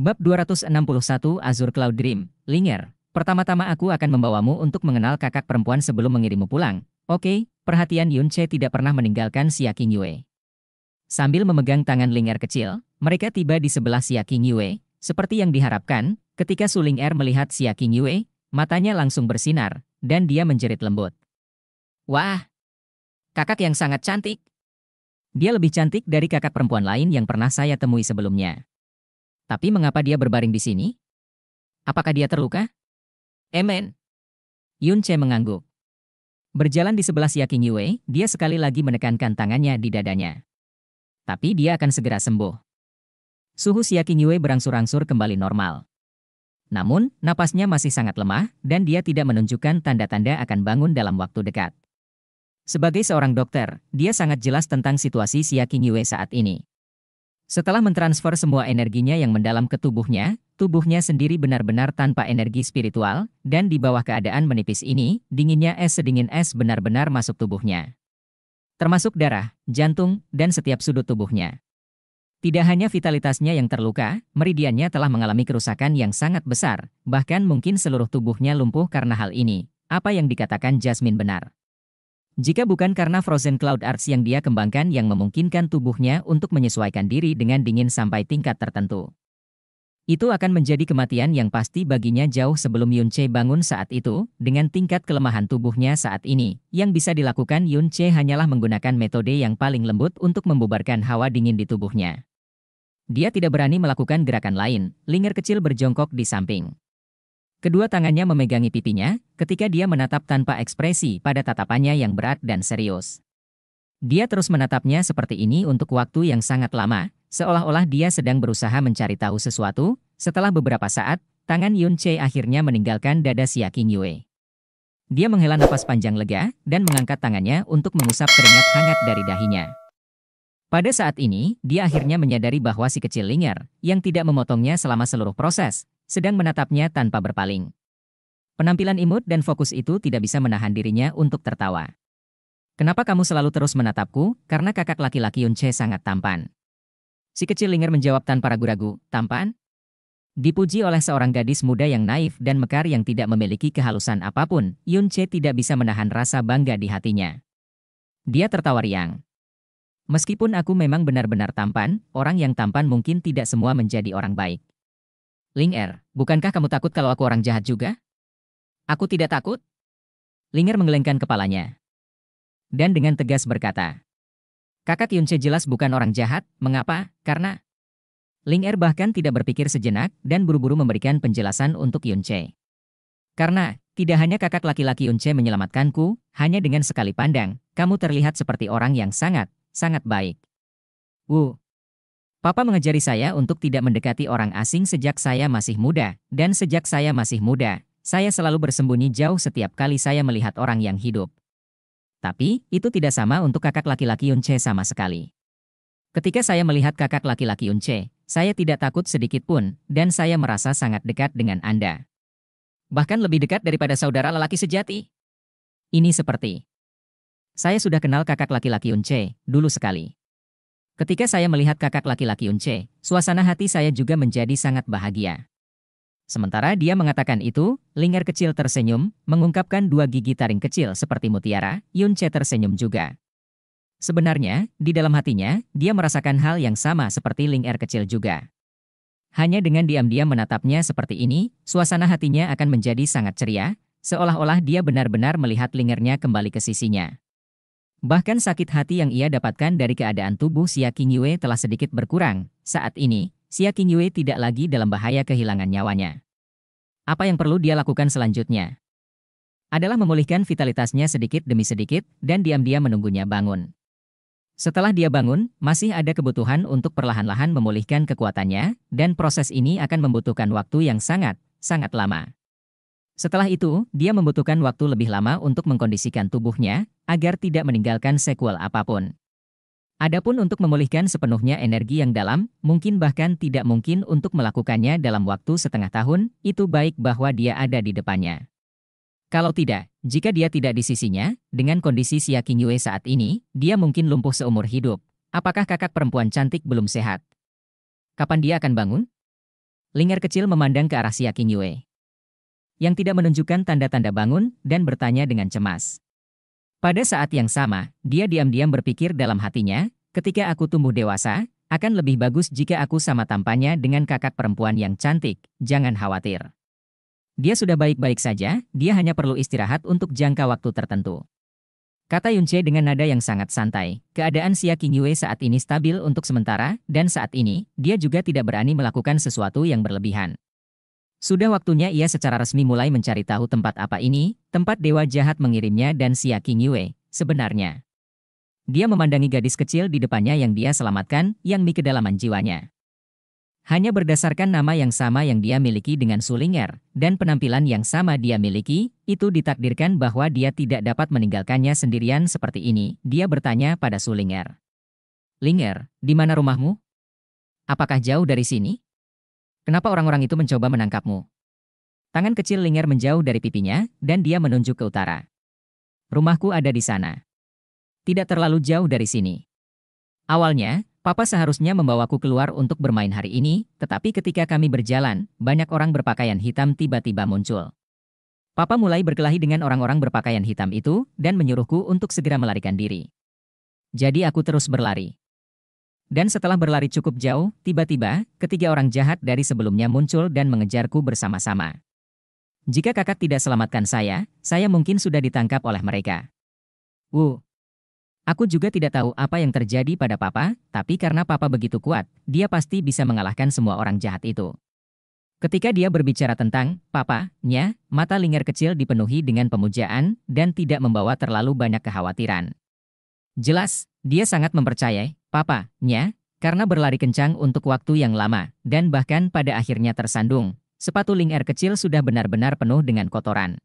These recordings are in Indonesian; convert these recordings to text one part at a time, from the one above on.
Bab 261 Azure Cloud Dream, Linger. Pertama-tama aku akan membawamu untuk mengenal kakak perempuan sebelum mengirimmu pulang. Oke, perhatian Yun Che tidak pernah meninggalkan Xia King Yue. Sambil memegang tangan Linger kecil, mereka tiba di sebelah Xia King Yue. Seperti yang diharapkan, ketika Su Ling Er melihat Xia King Yue, matanya langsung bersinar, dan dia menjerit lembut. Wah, kakak yang sangat cantik. Dia lebih cantik dari kakak perempuan lain yang pernah saya temui sebelumnya. Tapi mengapa dia berbaring di sini? Apakah dia terluka? Emen. Yun Che mengangguk. Berjalan di sebelah Yaking Yue, dia sekali lagi menekankan tangannya di dadanya. Tapi dia akan segera sembuh. Suhu Yaking Yue berangsur-angsur kembali normal. Namun, napasnya masih sangat lemah dan dia tidak menunjukkan tanda-tanda akan bangun dalam waktu dekat. Sebagai seorang dokter, dia sangat jelas tentang situasi Yaking Yue saat ini. Setelah mentransfer semua energinya yang mendalam ke tubuhnya, tubuhnya sendiri benar-benar tanpa energi spiritual, dan di bawah keadaan menipis ini, dinginnya es sedingin es benar-benar masuk tubuhnya. Termasuk darah, jantung, dan setiap sudut tubuhnya. Tidak hanya vitalitasnya yang terluka, meridiannya telah mengalami kerusakan yang sangat besar, bahkan mungkin seluruh tubuhnya lumpuh karena hal ini. Apa yang dikatakan Jasmine benar. Jika bukan karena Frozen Cloud Arts yang dia kembangkan yang memungkinkan tubuhnya untuk menyesuaikan diri dengan dingin sampai tingkat tertentu. Itu akan menjadi kematian yang pasti baginya jauh sebelum Yun Che bangun saat itu, dengan tingkat kelemahan tubuhnya saat ini. Yang bisa dilakukan Yun Che hanyalah menggunakan metode yang paling lembut untuk membubarkan hawa dingin di tubuhnya. Dia tidak berani melakukan gerakan lain, Linger kecil berjongkok di samping. Kedua tangannya memegangi pipinya ketika dia menatap tanpa ekspresi pada tatapannya yang berat dan serius. Dia terus menatapnya seperti ini untuk waktu yang sangat lama, seolah-olah dia sedang berusaha mencari tahu sesuatu. Setelah beberapa saat, tangan Yun Che akhirnya meninggalkan dada King Yue. Dia menghela napas panjang lega dan mengangkat tangannya untuk mengusap keringat hangat dari dahinya. Pada saat ini, dia akhirnya menyadari bahwa si kecil Linger, yang tidak memotongnya selama seluruh proses, sedang menatapnya tanpa berpaling. Penampilan imut dan fokus itu tidak bisa menahan dirinya untuk tertawa. Kenapa kamu selalu terus menatapku? Karena kakak laki-laki Yunche sangat tampan. Si kecil Linger menjawab tanpa ragu-ragu, tampan? Dipuji oleh seorang gadis muda yang naif dan mekar yang tidak memiliki kehalusan apapun, Yunche tidak bisa menahan rasa bangga di hatinya. Dia tertawa riang. Meskipun aku memang benar-benar tampan, orang yang tampan mungkin tidak semua menjadi orang baik. Ling er, bukankah kamu takut kalau aku orang jahat juga? Aku tidak takut. Ling er menggelengkan kepalanya. Dan dengan tegas berkata, Kakak Yunce jelas bukan orang jahat, mengapa? Karena Ling er bahkan tidak berpikir sejenak dan buru-buru memberikan penjelasan untuk Yunce. Karena, tidak hanya kakak laki-laki Yunce menyelamatkanku, hanya dengan sekali pandang, kamu terlihat seperti orang yang sangat, sangat baik. Wu, Papa mengejari saya untuk tidak mendekati orang asing sejak saya masih muda, dan sejak saya masih muda, saya selalu bersembunyi jauh setiap kali saya melihat orang yang hidup. Tapi, itu tidak sama untuk kakak laki-laki Yunce sama sekali. Ketika saya melihat kakak laki-laki Yunce, saya tidak takut sedikit pun, dan saya merasa sangat dekat dengan Anda. Bahkan lebih dekat daripada saudara lelaki sejati. Ini seperti, saya sudah kenal kakak laki-laki Yunce dulu sekali. Ketika saya melihat kakak laki-laki Unce, suasana hati saya juga menjadi sangat bahagia. Sementara dia mengatakan itu, Linger kecil tersenyum, mengungkapkan dua gigi taring kecil seperti mutiara, Yunce tersenyum juga. Sebenarnya, di dalam hatinya, dia merasakan hal yang sama seperti Linger kecil juga. Hanya dengan diam-diam menatapnya seperti ini, suasana hatinya akan menjadi sangat ceria, seolah-olah dia benar-benar melihat Lingernya kembali ke sisinya. Bahkan sakit hati yang ia dapatkan dari keadaan tubuh Xia Qingyue telah sedikit berkurang. Saat ini, Xia Qingyue tidak lagi dalam bahaya kehilangan nyawanya. Apa yang perlu dia lakukan selanjutnya? Adalah memulihkan vitalitasnya sedikit demi sedikit dan diam-diam menunggunya bangun. Setelah dia bangun, masih ada kebutuhan untuk perlahan-lahan memulihkan kekuatannya, dan proses ini akan membutuhkan waktu yang sangat, sangat lama. Setelah itu, dia membutuhkan waktu lebih lama untuk mengkondisikan tubuhnya agar tidak meninggalkan sequel apapun. Adapun untuk memulihkan sepenuhnya energi yang dalam, mungkin bahkan tidak mungkin untuk melakukannya dalam waktu setengah tahun, itu baik bahwa dia ada di depannya. Kalau tidak, jika dia tidak di sisinya, dengan kondisi Siakinyue saat ini, dia mungkin lumpuh seumur hidup. Apakah kakak perempuan cantik belum sehat? Kapan dia akan bangun? Linggar kecil memandang ke arah Siakinyue yang tidak menunjukkan tanda-tanda bangun dan bertanya dengan cemas. Pada saat yang sama, dia diam-diam berpikir dalam hatinya, ketika aku tumbuh dewasa, akan lebih bagus jika aku sama tampannya dengan kakak perempuan yang cantik, jangan khawatir. Dia sudah baik-baik saja, dia hanya perlu istirahat untuk jangka waktu tertentu. Kata Yunche dengan nada yang sangat santai, keadaan Xia Qingyue saat ini stabil untuk sementara, dan saat ini, dia juga tidak berani melakukan sesuatu yang berlebihan. Sudah waktunya ia secara resmi mulai mencari tahu tempat apa ini, tempat dewa jahat mengirimnya dan si King Yue. sebenarnya. Dia memandangi gadis kecil di depannya yang dia selamatkan, yang di kedalaman jiwanya. Hanya berdasarkan nama yang sama yang dia miliki dengan Sulinger, dan penampilan yang sama dia miliki, itu ditakdirkan bahwa dia tidak dapat meninggalkannya sendirian seperti ini, dia bertanya pada Sulinger. Linger, di mana rumahmu? Apakah jauh dari sini? Kenapa orang-orang itu mencoba menangkapmu? Tangan kecil Linger menjauh dari pipinya, dan dia menunjuk ke utara. Rumahku ada di sana. Tidak terlalu jauh dari sini. Awalnya, papa seharusnya membawaku keluar untuk bermain hari ini, tetapi ketika kami berjalan, banyak orang berpakaian hitam tiba-tiba muncul. Papa mulai berkelahi dengan orang-orang berpakaian hitam itu, dan menyuruhku untuk segera melarikan diri. Jadi aku terus berlari. Dan setelah berlari cukup jauh, tiba-tiba, ketiga orang jahat dari sebelumnya muncul dan mengejarku bersama-sama. Jika kakak tidak selamatkan saya, saya mungkin sudah ditangkap oleh mereka. Wu, Aku juga tidak tahu apa yang terjadi pada papa, tapi karena papa begitu kuat, dia pasti bisa mengalahkan semua orang jahat itu. Ketika dia berbicara tentang papa,nya mata lingkar kecil dipenuhi dengan pemujaan dan tidak membawa terlalu banyak kekhawatiran. Jelas, dia sangat mempercayai papanya karena berlari kencang untuk waktu yang lama dan bahkan pada akhirnya tersandung. Sepatu Ling Er kecil sudah benar-benar penuh dengan kotoran.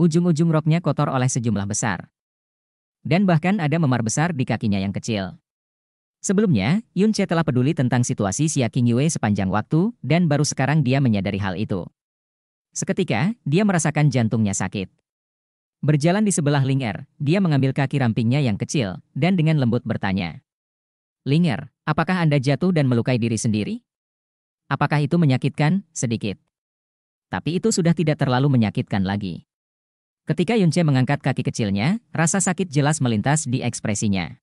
Ujung-ujung roknya kotor oleh sejumlah besar. Dan bahkan ada memar besar di kakinya yang kecil. Sebelumnya, Yun Che telah peduli tentang situasi Xia King Yue sepanjang waktu, dan baru sekarang dia menyadari hal itu. Seketika, dia merasakan jantungnya sakit. Berjalan di sebelah Ling Er, dia mengambil kaki rampingnya yang kecil, dan dengan lembut bertanya. Linger, apakah Anda jatuh dan melukai diri sendiri? Apakah itu menyakitkan? Sedikit. Tapi itu sudah tidak terlalu menyakitkan lagi. Ketika Yunche mengangkat kaki kecilnya, rasa sakit jelas melintas di ekspresinya.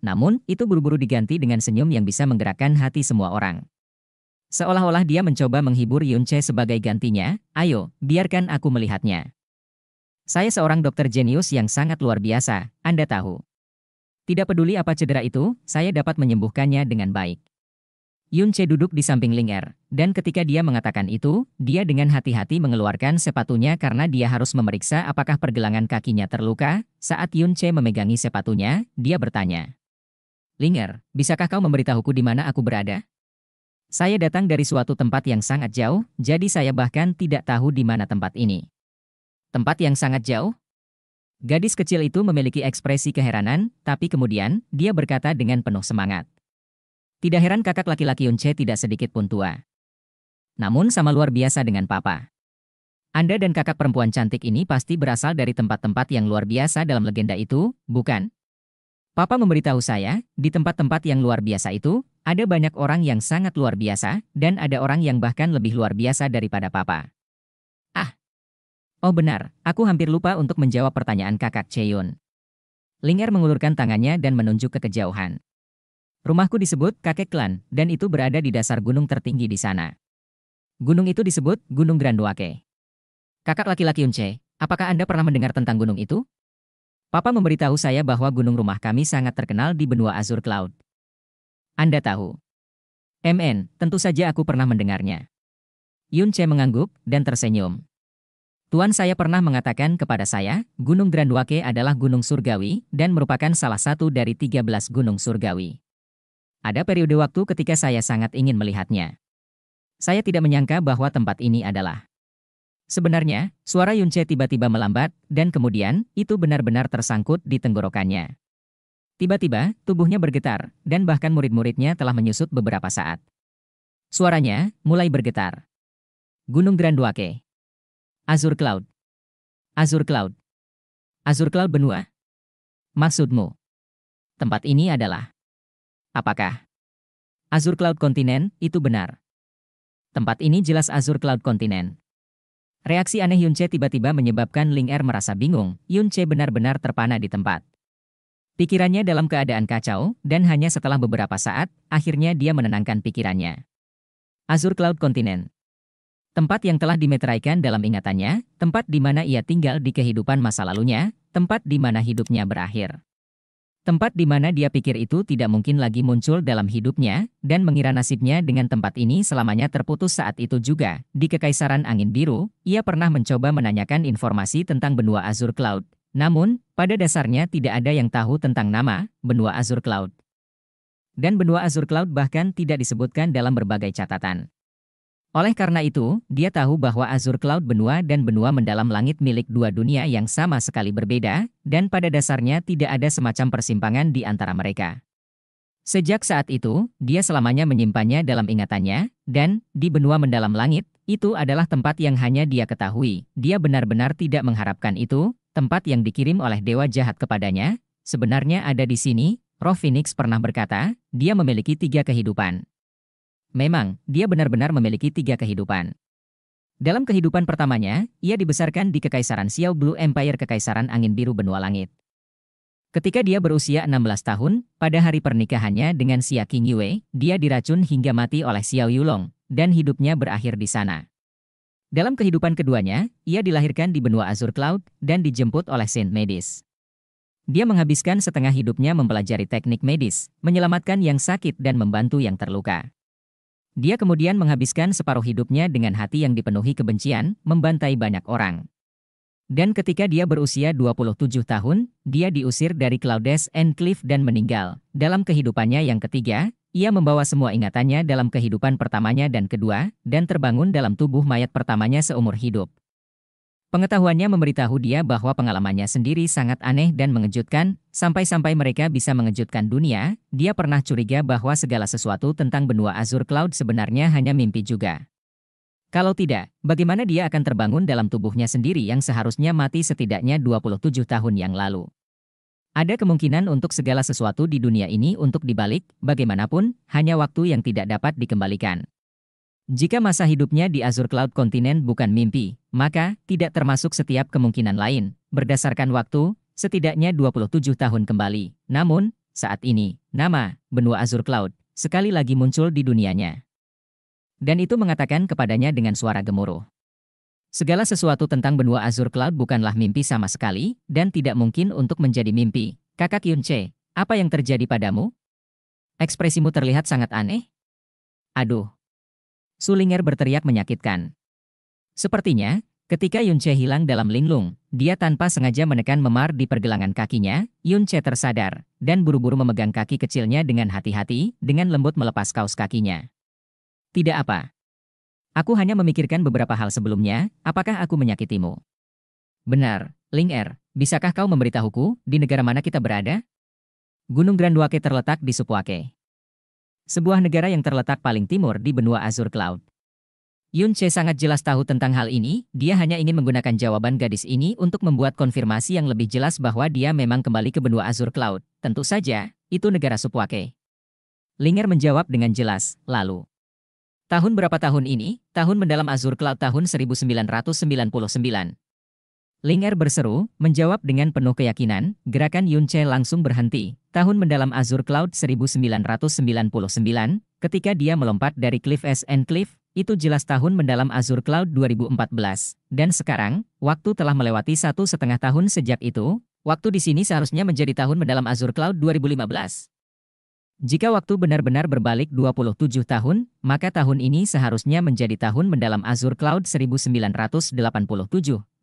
Namun, itu buru-buru diganti dengan senyum yang bisa menggerakkan hati semua orang. Seolah-olah dia mencoba menghibur Yunche sebagai gantinya, ayo, biarkan aku melihatnya. Saya seorang dokter jenius yang sangat luar biasa, Anda tahu. Tidak peduli apa cedera itu, saya dapat menyembuhkannya dengan baik. Yun Che duduk di samping Ling Er, dan ketika dia mengatakan itu, dia dengan hati-hati mengeluarkan sepatunya karena dia harus memeriksa apakah pergelangan kakinya terluka. Saat Yun Che memegangi sepatunya, dia bertanya, Ling Er, bisakah kau memberitahuku di mana aku berada? Saya datang dari suatu tempat yang sangat jauh, jadi saya bahkan tidak tahu di mana tempat ini. Tempat yang sangat jauh? Gadis kecil itu memiliki ekspresi keheranan, tapi kemudian dia berkata dengan penuh semangat. Tidak heran kakak laki-laki Yunche tidak sedikit pun tua. Namun sama luar biasa dengan papa. Anda dan kakak perempuan cantik ini pasti berasal dari tempat-tempat yang luar biasa dalam legenda itu, bukan? Papa memberitahu saya, di tempat-tempat yang luar biasa itu, ada banyak orang yang sangat luar biasa, dan ada orang yang bahkan lebih luar biasa daripada papa. Oh benar, aku hampir lupa untuk menjawab pertanyaan kakak Cheyun. Linger mengulurkan tangannya dan menunjuk ke kejauhan. Rumahku disebut kakek klan, dan itu berada di dasar gunung tertinggi di sana. Gunung itu disebut Gunung Granduake. Kakak laki-laki Unce, apakah Anda pernah mendengar tentang gunung itu? Papa memberitahu saya bahwa gunung rumah kami sangat terkenal di benua Azur Cloud. Anda tahu? MN, tentu saja aku pernah mendengarnya. Yunce mengangguk dan tersenyum. Tuan saya pernah mengatakan kepada saya, Gunung Dranduake adalah gunung surgawi dan merupakan salah satu dari 13 gunung surgawi. Ada periode waktu ketika saya sangat ingin melihatnya. Saya tidak menyangka bahwa tempat ini adalah. Sebenarnya, suara Yunce tiba-tiba melambat dan kemudian itu benar-benar tersangkut di tenggorokannya. Tiba-tiba, tubuhnya bergetar dan bahkan murid-muridnya telah menyusut beberapa saat. Suaranya mulai bergetar. Gunung Granduake Azure Cloud. Azure Cloud. Azure Cloud benua. Maksudmu? Tempat ini adalah Apakah Azure Cloud Kontinen itu benar? Tempat ini jelas Azure Cloud Kontinen. Reaksi aneh Yunce tiba-tiba menyebabkan Ling Er merasa bingung. Yunce benar-benar terpana di tempat. Pikirannya dalam keadaan kacau, dan hanya setelah beberapa saat, akhirnya dia menenangkan pikirannya. Azure Cloud Kontinen Tempat yang telah dimeteraikan dalam ingatannya, tempat di mana ia tinggal di kehidupan masa lalunya, tempat di mana hidupnya berakhir. Tempat di mana dia pikir itu tidak mungkin lagi muncul dalam hidupnya, dan mengira nasibnya dengan tempat ini selamanya terputus saat itu juga. Di Kekaisaran Angin Biru, ia pernah mencoba menanyakan informasi tentang benua Azur Cloud. Namun, pada dasarnya tidak ada yang tahu tentang nama, benua Azur Cloud. Dan benua Azur Cloud bahkan tidak disebutkan dalam berbagai catatan. Oleh karena itu, dia tahu bahwa Azur Cloud benua dan benua mendalam langit milik dua dunia yang sama sekali berbeda, dan pada dasarnya tidak ada semacam persimpangan di antara mereka. Sejak saat itu, dia selamanya menyimpannya dalam ingatannya, dan, di benua mendalam langit, itu adalah tempat yang hanya dia ketahui. Dia benar-benar tidak mengharapkan itu, tempat yang dikirim oleh dewa jahat kepadanya, sebenarnya ada di sini, Roh Phoenix pernah berkata, dia memiliki tiga kehidupan. Memang, dia benar-benar memiliki tiga kehidupan. Dalam kehidupan pertamanya, ia dibesarkan di Kekaisaran Xiao Blue Empire Kekaisaran Angin Biru Benua Langit. Ketika dia berusia 16 tahun, pada hari pernikahannya dengan Xia King Yue, dia diracun hingga mati oleh Xiao Yulong, dan hidupnya berakhir di sana. Dalam kehidupan keduanya, ia dilahirkan di benua Azur Cloud dan dijemput oleh Saint Medis. Dia menghabiskan setengah hidupnya mempelajari teknik medis, menyelamatkan yang sakit dan membantu yang terluka. Dia kemudian menghabiskan separuh hidupnya dengan hati yang dipenuhi kebencian, membantai banyak orang. Dan ketika dia berusia 27 tahun, dia diusir dari Claudes and Cliff dan meninggal. Dalam kehidupannya yang ketiga, ia membawa semua ingatannya dalam kehidupan pertamanya dan kedua, dan terbangun dalam tubuh mayat pertamanya seumur hidup. Pengetahuannya memberitahu dia bahwa pengalamannya sendiri sangat aneh dan mengejutkan, Sampai-sampai mereka bisa mengejutkan dunia, dia pernah curiga bahwa segala sesuatu tentang benua Azur Cloud sebenarnya hanya mimpi juga. Kalau tidak, bagaimana dia akan terbangun dalam tubuhnya sendiri yang seharusnya mati setidaknya 27 tahun yang lalu? Ada kemungkinan untuk segala sesuatu di dunia ini untuk dibalik, bagaimanapun, hanya waktu yang tidak dapat dikembalikan. Jika masa hidupnya di Azur Cloud Continent bukan mimpi, maka tidak termasuk setiap kemungkinan lain. Berdasarkan waktu, setidaknya 27 tahun kembali. Namun, saat ini, nama benua Azur Cloud sekali lagi muncul di dunianya. Dan itu mengatakan kepadanya dengan suara gemuruh. Segala sesuatu tentang benua Azur Cloud bukanlah mimpi sama sekali, dan tidak mungkin untuk menjadi mimpi. Kakak Yunce, apa yang terjadi padamu? Ekspresimu terlihat sangat aneh. Aduh. Sulinger berteriak menyakitkan. Sepertinya, Ketika Yunche hilang dalam linglung, dia tanpa sengaja menekan memar di pergelangan kakinya, Yunche tersadar, dan buru-buru memegang kaki kecilnya dengan hati-hati, dengan lembut melepas kaos kakinya. Tidak apa. Aku hanya memikirkan beberapa hal sebelumnya, apakah aku menyakitimu? Benar, Ling Er, bisakah kau memberitahuku, di negara mana kita berada? Gunung Granduake terletak di Supuake. Sebuah negara yang terletak paling timur di benua Azur Cloud. Yun Che sangat jelas tahu tentang hal ini, dia hanya ingin menggunakan jawaban gadis ini untuk membuat konfirmasi yang lebih jelas bahwa dia memang kembali ke benua Azur Cloud. Tentu saja, itu negara Supwake. Linger menjawab dengan jelas, lalu. Tahun berapa tahun ini? Tahun mendalam Azur Cloud tahun 1999. Linger berseru, menjawab dengan penuh keyakinan, gerakan Yun Che langsung berhenti. Tahun mendalam Azur Cloud 1999, ketika dia melompat dari cliff S and cliff, itu jelas tahun mendalam Azure Cloud 2014, dan sekarang, waktu telah melewati satu setengah tahun sejak itu, waktu di sini seharusnya menjadi tahun mendalam Azure Cloud 2015. Jika waktu benar-benar berbalik 27 tahun, maka tahun ini seharusnya menjadi tahun mendalam Azure Cloud 1987.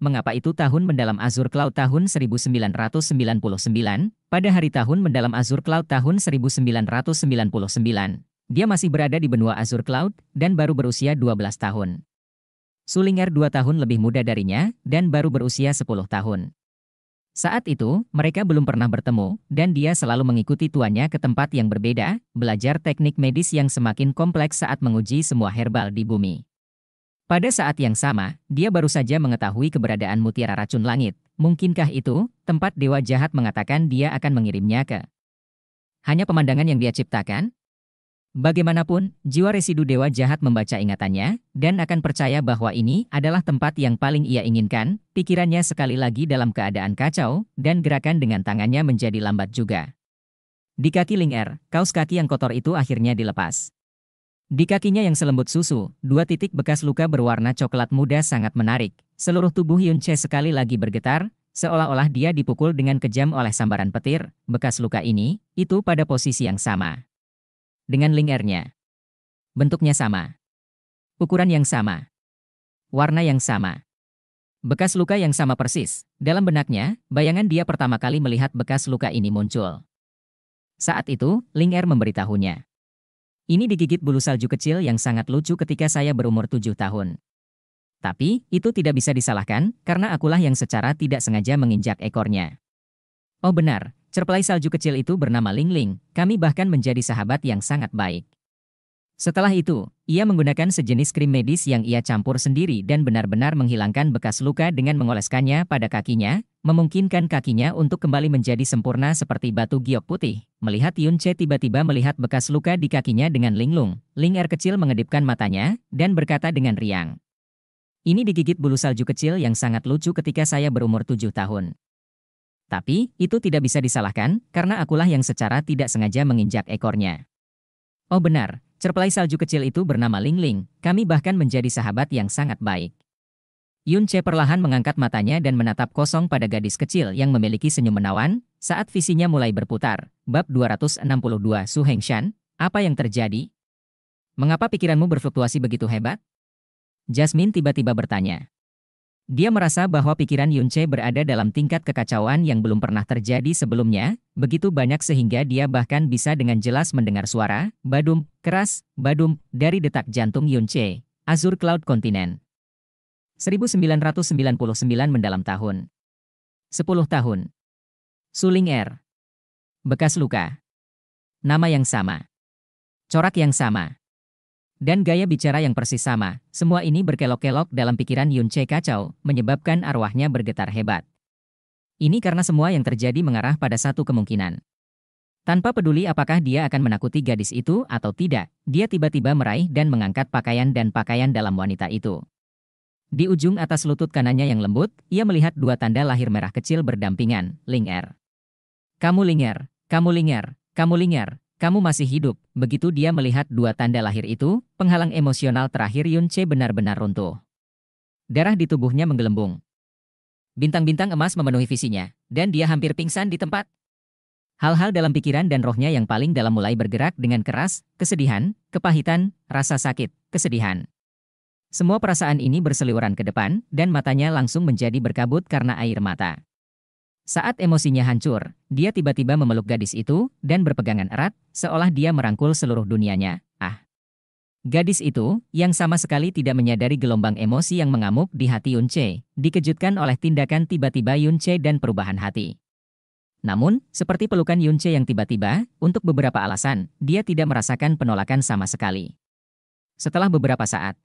Mengapa itu tahun mendalam Azure Cloud tahun 1999? Pada hari tahun mendalam Azure Cloud tahun 1999, dia masih berada di benua Azure Cloud dan baru berusia 12 tahun. Sulinger 2 tahun lebih muda darinya dan baru berusia 10 tahun. Saat itu, mereka belum pernah bertemu, dan dia selalu mengikuti tuannya ke tempat yang berbeda, belajar teknik medis yang semakin kompleks saat menguji semua herbal di bumi. Pada saat yang sama, dia baru saja mengetahui keberadaan mutiara racun langit. Mungkinkah itu, tempat dewa jahat mengatakan dia akan mengirimnya ke? Hanya pemandangan yang dia ciptakan? Bagaimanapun, jiwa residu dewa jahat membaca ingatannya, dan akan percaya bahwa ini adalah tempat yang paling ia inginkan, pikirannya sekali lagi dalam keadaan kacau, dan gerakan dengan tangannya menjadi lambat juga. Di kaki Ling er, kaos kaki yang kotor itu akhirnya dilepas. Di kakinya yang selembut susu, dua titik bekas luka berwarna coklat muda sangat menarik. Seluruh tubuh Yun Che sekali lagi bergetar, seolah-olah dia dipukul dengan kejam oleh sambaran petir. Bekas luka ini, itu pada posisi yang sama dengan link R-nya. Bentuknya sama. Ukuran yang sama. Warna yang sama. Bekas luka yang sama persis. Dalam benaknya, bayangan dia pertama kali melihat bekas luka ini muncul. Saat itu, Ling Er memberitahunya. Ini digigit bulu salju kecil yang sangat lucu ketika saya berumur tujuh tahun. Tapi, itu tidak bisa disalahkan, karena akulah yang secara tidak sengaja menginjak ekornya. Oh benar, Cerplai salju kecil itu bernama Ling Ling, kami bahkan menjadi sahabat yang sangat baik. Setelah itu, ia menggunakan sejenis krim medis yang ia campur sendiri dan benar-benar menghilangkan bekas luka dengan mengoleskannya pada kakinya, memungkinkan kakinya untuk kembali menjadi sempurna seperti batu giok putih. Melihat Yun Che tiba-tiba melihat bekas luka di kakinya dengan linglung, Ling Er kecil mengedipkan matanya dan berkata dengan riang. Ini digigit bulu salju kecil yang sangat lucu ketika saya berumur tujuh tahun. Tapi, itu tidak bisa disalahkan, karena akulah yang secara tidak sengaja menginjak ekornya. Oh benar, cerpelai salju kecil itu bernama Ling Ling, kami bahkan menjadi sahabat yang sangat baik. Yun Che perlahan mengangkat matanya dan menatap kosong pada gadis kecil yang memiliki senyum menawan, saat visinya mulai berputar. Bab 262 Su Hengshan, apa yang terjadi? Mengapa pikiranmu berfluktuasi begitu hebat? Jasmine tiba-tiba bertanya. Dia merasa bahwa pikiran Yunche berada dalam tingkat kekacauan yang belum pernah terjadi sebelumnya, begitu banyak sehingga dia bahkan bisa dengan jelas mendengar suara, badum, keras, badum, dari detak jantung Yunche, Azure Cloud Continent. 1999 mendalam tahun. 10 tahun. Suling Air. Er. Bekas luka. Nama yang sama. Corak yang sama. Dan gaya bicara yang persis sama, semua ini berkelok-kelok dalam pikiran Yun Che kacau, menyebabkan arwahnya bergetar hebat. Ini karena semua yang terjadi mengarah pada satu kemungkinan. Tanpa peduli apakah dia akan menakuti gadis itu atau tidak, dia tiba-tiba meraih dan mengangkat pakaian dan pakaian dalam wanita itu. Di ujung atas lutut kanannya yang lembut, ia melihat dua tanda lahir merah kecil berdampingan, Ling er. Kamu Linger, kamu Linger, kamu Linger, kamu masih hidup, begitu dia melihat dua tanda lahir itu, penghalang emosional terakhir Yun Che benar-benar runtuh. Darah di tubuhnya menggelembung. Bintang-bintang emas memenuhi visinya, dan dia hampir pingsan di tempat. Hal-hal dalam pikiran dan rohnya yang paling dalam mulai bergerak dengan keras, kesedihan, kepahitan, rasa sakit, kesedihan. Semua perasaan ini berseliweran ke depan, dan matanya langsung menjadi berkabut karena air mata. Saat emosinya hancur, dia tiba-tiba memeluk gadis itu dan berpegangan erat, seolah dia merangkul seluruh dunianya. Ah. Gadis itu, yang sama sekali tidak menyadari gelombang emosi yang mengamuk di hati Yun Che, dikejutkan oleh tindakan tiba-tiba Yun Che dan perubahan hati. Namun, seperti pelukan Yun Che yang tiba-tiba, untuk beberapa alasan, dia tidak merasakan penolakan sama sekali. Setelah beberapa saat,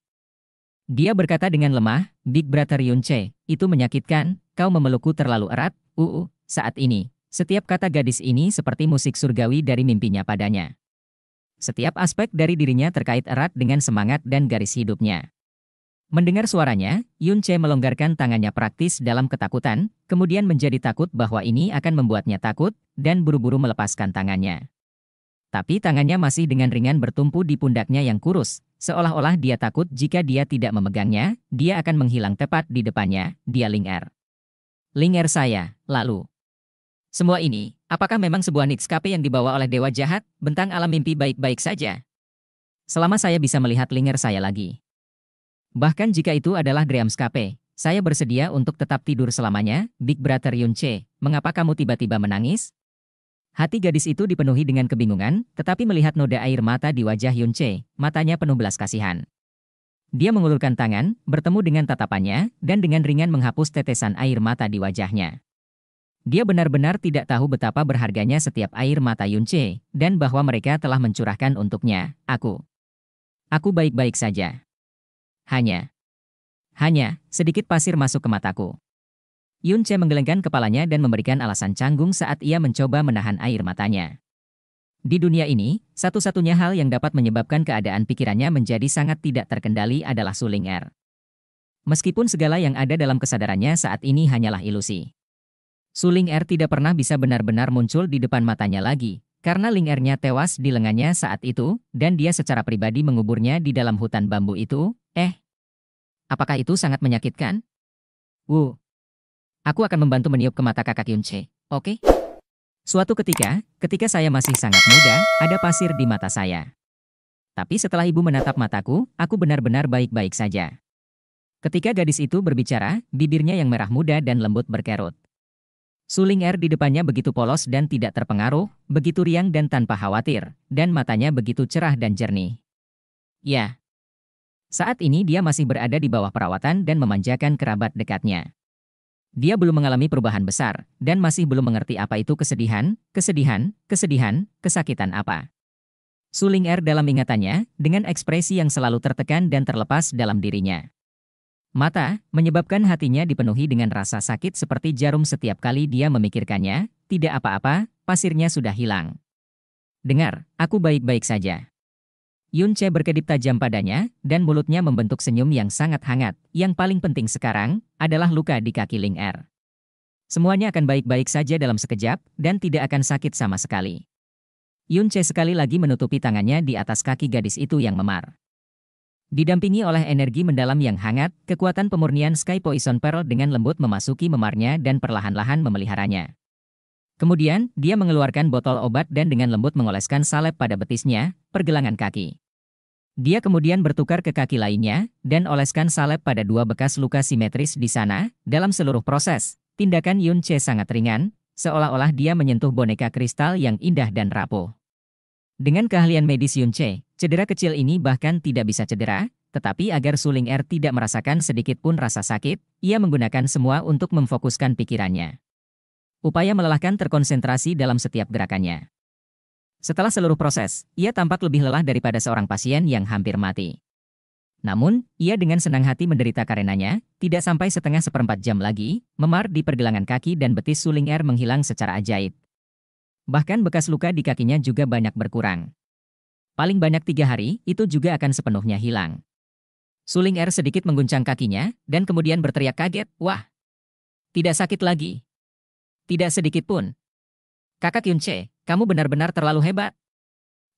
dia berkata dengan lemah, Big Brother Yun Che, itu menyakitkan, kau memelukku terlalu erat, UU, saat ini. Setiap kata gadis ini seperti musik surgawi dari mimpinya padanya. Setiap aspek dari dirinya terkait erat dengan semangat dan garis hidupnya. Mendengar suaranya, Yun Che melonggarkan tangannya praktis dalam ketakutan, kemudian menjadi takut bahwa ini akan membuatnya takut, dan buru-buru melepaskan tangannya. Tapi tangannya masih dengan ringan bertumpu di pundaknya yang kurus, seolah-olah dia takut jika dia tidak memegangnya, dia akan menghilang tepat di depannya, dia lingar. Linger saya, lalu. Semua ini, apakah memang sebuah Nitskape yang dibawa oleh dewa jahat, bentang alam mimpi baik-baik saja? Selama saya bisa melihat linger saya lagi. Bahkan jika itu adalah Dreamskape, saya bersedia untuk tetap tidur selamanya, Big Brother Yunche, mengapa kamu tiba-tiba menangis? Hati gadis itu dipenuhi dengan kebingungan, tetapi melihat noda air mata di wajah Yunche, matanya penuh belas kasihan. Dia mengulurkan tangan, bertemu dengan tatapannya, dan dengan ringan menghapus tetesan air mata di wajahnya. Dia benar-benar tidak tahu betapa berharganya setiap air mata Yunce, dan bahwa mereka telah mencurahkan untuknya, aku. Aku baik-baik saja. Hanya. Hanya, sedikit pasir masuk ke mataku. Yunce menggelengkan kepalanya dan memberikan alasan canggung saat ia mencoba menahan air matanya. Di dunia ini, satu-satunya hal yang dapat menyebabkan keadaan pikirannya menjadi sangat tidak terkendali adalah suling R. Meskipun segala yang ada dalam kesadarannya saat ini hanyalah ilusi. Suling R tidak pernah bisa benar-benar muncul di depan matanya lagi, karena Ling Ernya tewas di lengannya saat itu, dan dia secara pribadi menguburnya di dalam hutan bambu itu, eh. Apakah itu sangat menyakitkan? Wu. Aku akan membantu meniup ke mata kakak Yunche, oke? Okay? Suatu ketika, ketika saya masih sangat muda, ada pasir di mata saya. Tapi setelah ibu menatap mataku, aku benar-benar baik-baik saja. Ketika gadis itu berbicara, bibirnya yang merah muda dan lembut berkerut. Suling air di depannya begitu polos dan tidak terpengaruh, begitu riang dan tanpa khawatir, dan matanya begitu cerah dan jernih. Ya. Saat ini dia masih berada di bawah perawatan dan memanjakan kerabat dekatnya. Dia belum mengalami perubahan besar, dan masih belum mengerti apa itu kesedihan, kesedihan, kesedihan, kesakitan apa. Suling air er dalam ingatannya, dengan ekspresi yang selalu tertekan dan terlepas dalam dirinya. Mata, menyebabkan hatinya dipenuhi dengan rasa sakit seperti jarum setiap kali dia memikirkannya, tidak apa-apa, pasirnya sudah hilang. Dengar, aku baik-baik saja. Yunche berkedip tajam padanya, dan mulutnya membentuk senyum yang sangat hangat. Yang paling penting sekarang adalah luka di kaki Ling Er. Semuanya akan baik-baik saja dalam sekejap, dan tidak akan sakit sama sekali. Yunche sekali lagi menutupi tangannya di atas kaki gadis itu yang memar. Didampingi oleh energi mendalam yang hangat, kekuatan pemurnian Sky Poison Pearl dengan lembut memasuki memarnya dan perlahan-lahan memeliharanya. Kemudian, dia mengeluarkan botol obat dan dengan lembut mengoleskan salep pada betisnya, pergelangan kaki. Dia kemudian bertukar ke kaki lainnya, dan oleskan salep pada dua bekas luka simetris di sana, dalam seluruh proses. Tindakan Yun Che sangat ringan, seolah-olah dia menyentuh boneka kristal yang indah dan rapuh. Dengan keahlian medis Yun Che, cedera kecil ini bahkan tidak bisa cedera, tetapi agar Suling Er tidak merasakan sedikit pun rasa sakit, ia menggunakan semua untuk memfokuskan pikirannya. Upaya melelahkan terkonsentrasi dalam setiap gerakannya. Setelah seluruh proses, ia tampak lebih lelah daripada seorang pasien yang hampir mati. Namun, ia dengan senang hati menderita karenanya, tidak sampai setengah seperempat jam lagi, memar di pergelangan kaki dan betis suling air menghilang secara ajaib. Bahkan bekas luka di kakinya juga banyak berkurang. Paling banyak tiga hari, itu juga akan sepenuhnya hilang. Suling air sedikit mengguncang kakinya, dan kemudian berteriak kaget, wah! Tidak sakit lagi. Tidak sedikit pun. Kakak Yunche, kamu benar-benar terlalu hebat.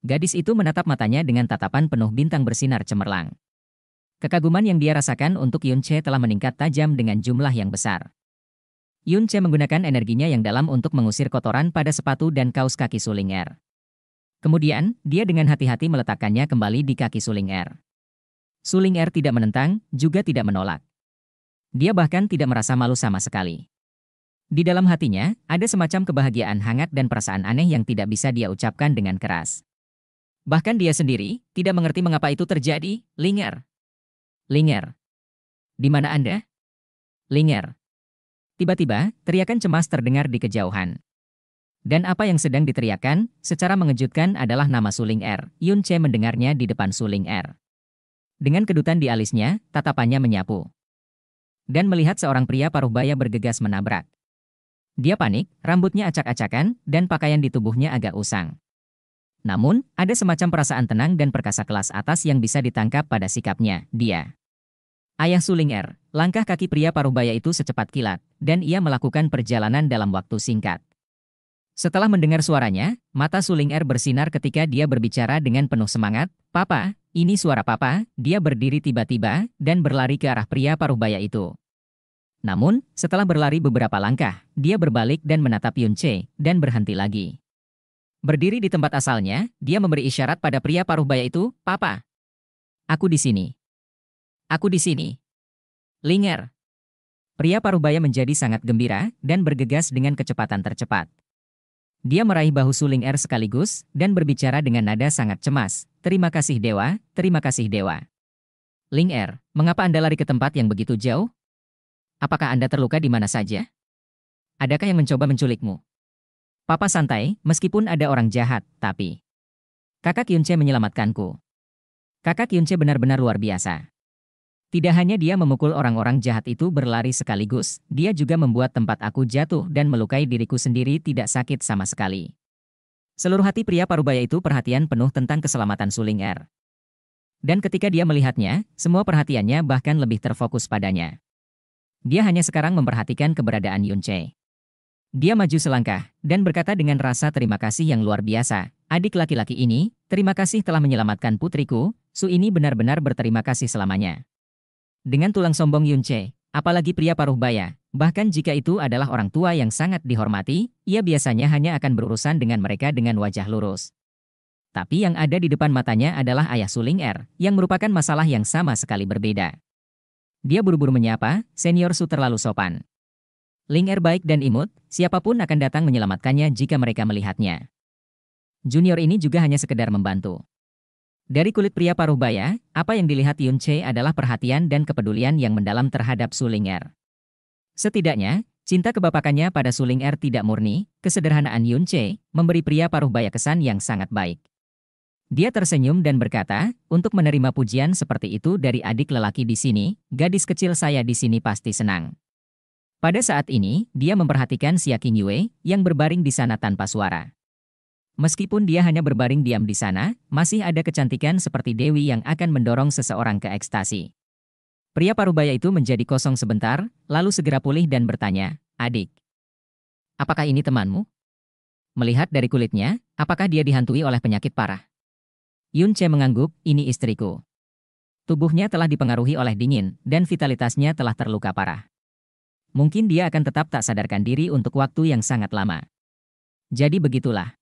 Gadis itu menatap matanya dengan tatapan penuh bintang bersinar cemerlang. Kekaguman yang dia rasakan untuk Yun Che telah meningkat tajam dengan jumlah yang besar. Yun Che menggunakan energinya yang dalam untuk mengusir kotoran pada sepatu dan kaos kaki suling Er. Kemudian, dia dengan hati-hati meletakkannya kembali di kaki suling Er. Suling Er tidak menentang, juga tidak menolak. Dia bahkan tidak merasa malu sama sekali. Di dalam hatinya, ada semacam kebahagiaan hangat dan perasaan aneh yang tidak bisa dia ucapkan dengan keras. Bahkan dia sendiri tidak mengerti mengapa itu terjadi, Linger. Linger. Di mana Anda? Linger. Tiba-tiba, teriakan cemas terdengar di kejauhan. Dan apa yang sedang diteriakan, secara mengejutkan adalah nama Suling R. Er. Yun Che mendengarnya di depan Suling R. Er. Dengan kedutan di alisnya, tatapannya menyapu. Dan melihat seorang pria paruh baya bergegas menabrak. Dia panik, rambutnya acak-acakan, dan pakaian di tubuhnya agak usang. Namun, ada semacam perasaan tenang dan perkasa kelas atas yang bisa ditangkap pada sikapnya, dia. Ayah Suling Er, langkah kaki pria parubaya itu secepat kilat, dan ia melakukan perjalanan dalam waktu singkat. Setelah mendengar suaranya, mata Suling Er bersinar ketika dia berbicara dengan penuh semangat, Papa, ini suara papa, dia berdiri tiba-tiba, dan berlari ke arah pria parubaya itu. Namun, setelah berlari beberapa langkah, dia berbalik dan menatap Yun Che, dan berhenti lagi. Berdiri di tempat asalnya, dia memberi isyarat pada pria paruh baya itu, Papa. Aku di sini. Aku di sini. Linger. Pria paruh baya menjadi sangat gembira dan bergegas dengan kecepatan tercepat. Dia meraih bahu suling air sekaligus dan berbicara dengan nada sangat cemas. Terima kasih Dewa, terima kasih Dewa. Ling Er, mengapa Anda lari ke tempat yang begitu jauh? Apakah Anda terluka di mana saja? Adakah yang mencoba menculikmu? Papa santai, meskipun ada orang jahat, tapi... Kakak Kyunce menyelamatkanku. Kakak Kyunce benar-benar luar biasa. Tidak hanya dia memukul orang-orang jahat itu berlari sekaligus, dia juga membuat tempat aku jatuh dan melukai diriku sendiri tidak sakit sama sekali. Seluruh hati pria parubaya itu perhatian penuh tentang keselamatan Suling R. Er. Dan ketika dia melihatnya, semua perhatiannya bahkan lebih terfokus padanya. Dia hanya sekarang memperhatikan keberadaan Yun Che. Dia maju selangkah dan berkata dengan rasa terima kasih yang luar biasa. Adik laki-laki ini, terima kasih telah menyelamatkan putriku. Su ini benar-benar berterima kasih selamanya. Dengan tulang sombong Yun Che, apalagi pria paruh baya, bahkan jika itu adalah orang tua yang sangat dihormati, ia biasanya hanya akan berurusan dengan mereka dengan wajah lurus. Tapi yang ada di depan matanya adalah ayah suling Er, yang merupakan masalah yang sama sekali berbeda. Dia buru-buru menyapa, senior Su terlalu sopan. Ling Er baik dan imut, siapapun akan datang menyelamatkannya jika mereka melihatnya. Junior ini juga hanya sekedar membantu. Dari kulit pria paruh baya, apa yang dilihat Yun Che adalah perhatian dan kepedulian yang mendalam terhadap Suling Er. Setidaknya, cinta kebapakannya pada Suling Er tidak murni, kesederhanaan Yun Che memberi pria paruh baya kesan yang sangat baik. Dia tersenyum dan berkata, untuk menerima pujian seperti itu dari adik lelaki di sini, gadis kecil saya di sini pasti senang. Pada saat ini, dia memperhatikan Xia Yue yang berbaring di sana tanpa suara. Meskipun dia hanya berbaring diam di sana, masih ada kecantikan seperti Dewi yang akan mendorong seseorang ke ekstasi. Pria parubaya itu menjadi kosong sebentar, lalu segera pulih dan bertanya, Adik, apakah ini temanmu? Melihat dari kulitnya, apakah dia dihantui oleh penyakit parah? Yun Che mengangguk, ini istriku. Tubuhnya telah dipengaruhi oleh dingin, dan vitalitasnya telah terluka parah. Mungkin dia akan tetap tak sadarkan diri untuk waktu yang sangat lama. Jadi begitulah.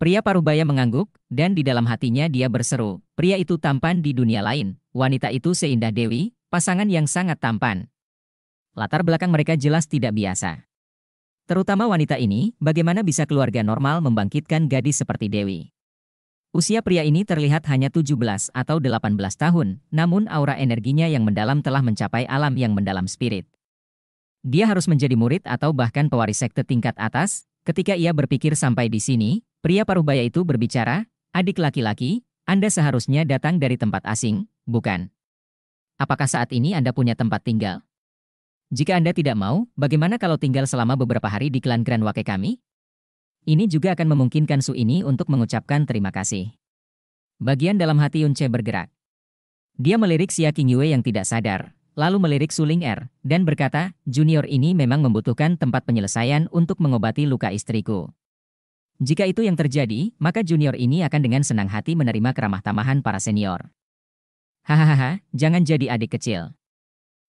Pria parubaya mengangguk, dan di dalam hatinya dia berseru, pria itu tampan di dunia lain, wanita itu seindah Dewi, pasangan yang sangat tampan. Latar belakang mereka jelas tidak biasa. Terutama wanita ini, bagaimana bisa keluarga normal membangkitkan gadis seperti Dewi? Usia pria ini terlihat hanya 17 atau 18 tahun, namun aura energinya yang mendalam telah mencapai alam yang mendalam spirit. Dia harus menjadi murid atau bahkan pewaris sekte tingkat atas. Ketika ia berpikir sampai di sini, pria paruh baya itu berbicara, adik laki-laki, Anda seharusnya datang dari tempat asing, bukan? Apakah saat ini Anda punya tempat tinggal? Jika Anda tidak mau, bagaimana kalau tinggal selama beberapa hari di klan Grand Wake kami? Ini juga akan memungkinkan Su ini untuk mengucapkan terima kasih. Bagian dalam hati Yunche bergerak. Dia melirik Xia Qingyue yang tidak sadar, lalu melirik Suling Er, dan berkata, junior ini memang membutuhkan tempat penyelesaian untuk mengobati luka istriku. Jika itu yang terjadi, maka junior ini akan dengan senang hati menerima keramah tamahan para senior. Hahaha, jangan jadi adik kecil.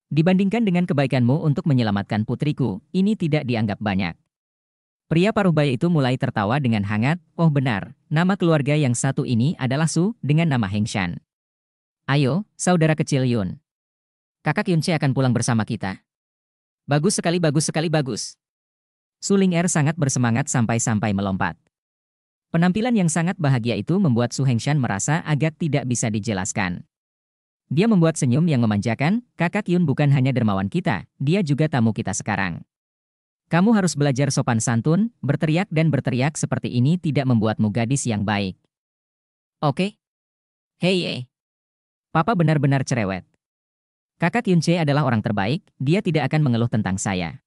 Dibandingkan dengan kebaikanmu untuk menyelamatkan putriku, ini tidak dianggap banyak. Pria paruh baya itu mulai tertawa dengan hangat, oh benar, nama keluarga yang satu ini adalah Su, dengan nama Hengshan. Ayo, saudara kecil Yun. Kakak Yunce akan pulang bersama kita. Bagus sekali, bagus sekali, bagus. Suling Er sangat bersemangat sampai-sampai melompat. Penampilan yang sangat bahagia itu membuat Su Hengshan merasa agak tidak bisa dijelaskan. Dia membuat senyum yang memanjakan, kakak Yun bukan hanya dermawan kita, dia juga tamu kita sekarang. Kamu harus belajar sopan santun, berteriak dan berteriak seperti ini tidak membuatmu gadis yang baik. Oke? Okay? Hei, hey. Eh. Papa benar-benar cerewet. Kakak Yunce adalah orang terbaik, dia tidak akan mengeluh tentang saya.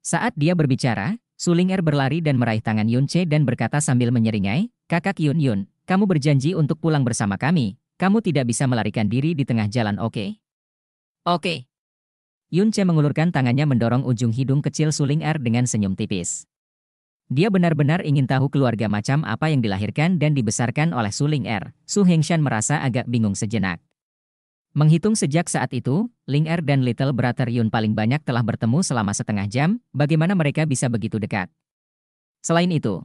Saat dia berbicara, Suling Er berlari dan meraih tangan Yunce dan berkata sambil menyeringai, Kakak Yun Yun, kamu berjanji untuk pulang bersama kami, kamu tidak bisa melarikan diri di tengah jalan oke? Okay? Oke. Okay. Yun Che mengulurkan tangannya mendorong ujung hidung kecil Suling Er dengan senyum tipis. Dia benar-benar ingin tahu keluarga macam apa yang dilahirkan dan dibesarkan oleh Suling Er. Su Hengshan merasa agak bingung sejenak. Menghitung sejak saat itu, Ling Er dan Little Brother Yun paling banyak telah bertemu selama setengah jam, bagaimana mereka bisa begitu dekat. Selain itu,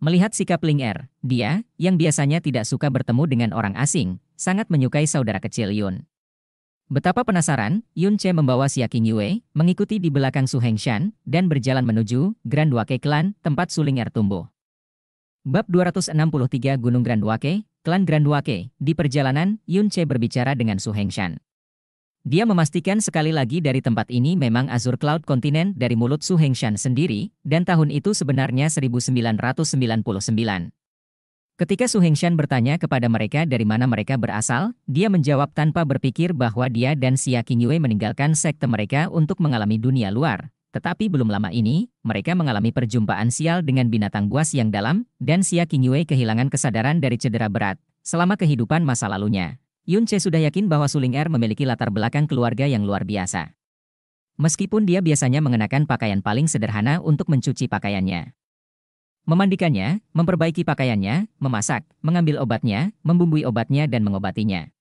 melihat sikap Ling Er, dia, yang biasanya tidak suka bertemu dengan orang asing, sangat menyukai saudara kecil Yun. Betapa penasaran, Yun Che membawa King Yue, mengikuti di belakang Su Hengshan, dan berjalan menuju Grand Wake Clan, tempat suling air er tumbuh. Bab 263 Gunung Grand Wake, Klan Grand Wake, di perjalanan, Yun Che berbicara dengan Su Hengshan. Dia memastikan sekali lagi dari tempat ini memang Azure Cloud Continent dari mulut Su Hengshan sendiri, dan tahun itu sebenarnya 1999. Ketika Su Hengshan bertanya kepada mereka dari mana mereka berasal, dia menjawab tanpa berpikir bahwa dia dan Xia Qingyue meninggalkan sekte mereka untuk mengalami dunia luar. Tetapi belum lama ini, mereka mengalami perjumpaan sial dengan binatang buas yang dalam, dan Xia Qingyue kehilangan kesadaran dari cedera berat selama kehidupan masa lalunya. Yun Che sudah yakin bahwa Suling Er memiliki latar belakang keluarga yang luar biasa. Meskipun dia biasanya mengenakan pakaian paling sederhana untuk mencuci pakaiannya memandikannya, memperbaiki pakaiannya, memasak, mengambil obatnya, membumbui obatnya dan mengobatinya.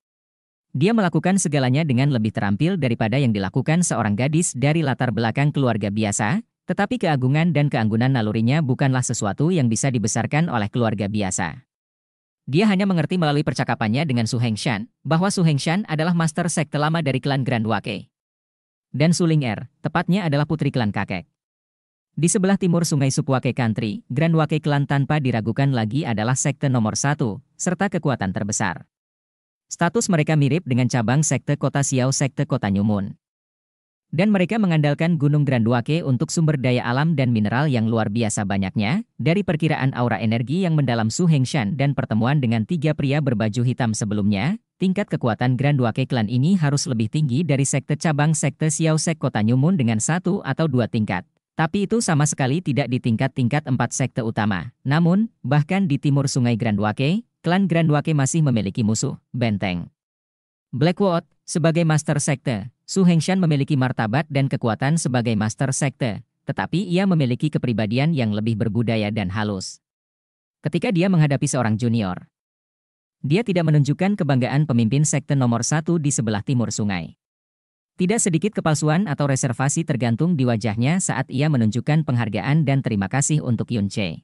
Dia melakukan segalanya dengan lebih terampil daripada yang dilakukan seorang gadis dari latar belakang keluarga biasa, tetapi keagungan dan keanggunan nalurinya bukanlah sesuatu yang bisa dibesarkan oleh keluarga biasa. Dia hanya mengerti melalui percakapannya dengan Su Hengshan bahwa Su Hengshan adalah master sekte lama dari klan Grand Wake. Dan Suling Er, tepatnya adalah putri klan kakek. Di sebelah timur sungai Sukwake Country, Grand Wake Clan tanpa diragukan lagi adalah sekte nomor satu, serta kekuatan terbesar. Status mereka mirip dengan cabang sekte kota Siau sekte kota Nyumun. Dan mereka mengandalkan Gunung Grand Wake untuk sumber daya alam dan mineral yang luar biasa banyaknya, dari perkiraan aura energi yang mendalam Su Hengshan dan pertemuan dengan tiga pria berbaju hitam sebelumnya, tingkat kekuatan Grand Wake Clan ini harus lebih tinggi dari sekte cabang sekte Siau Sek Kota Nyumun dengan satu atau dua tingkat tapi itu sama sekali tidak di tingkat-tingkat empat sekte utama. Namun, bahkan di timur sungai Grand Wake, klan Grand Wake masih memiliki musuh, benteng. Blackwood, sebagai master sekte, Su Hengshan memiliki martabat dan kekuatan sebagai master sekte, tetapi ia memiliki kepribadian yang lebih berbudaya dan halus. Ketika dia menghadapi seorang junior, dia tidak menunjukkan kebanggaan pemimpin sekte nomor satu di sebelah timur sungai. Tidak sedikit kepalsuan atau reservasi tergantung di wajahnya saat ia menunjukkan penghargaan dan terima kasih untuk Yun Che.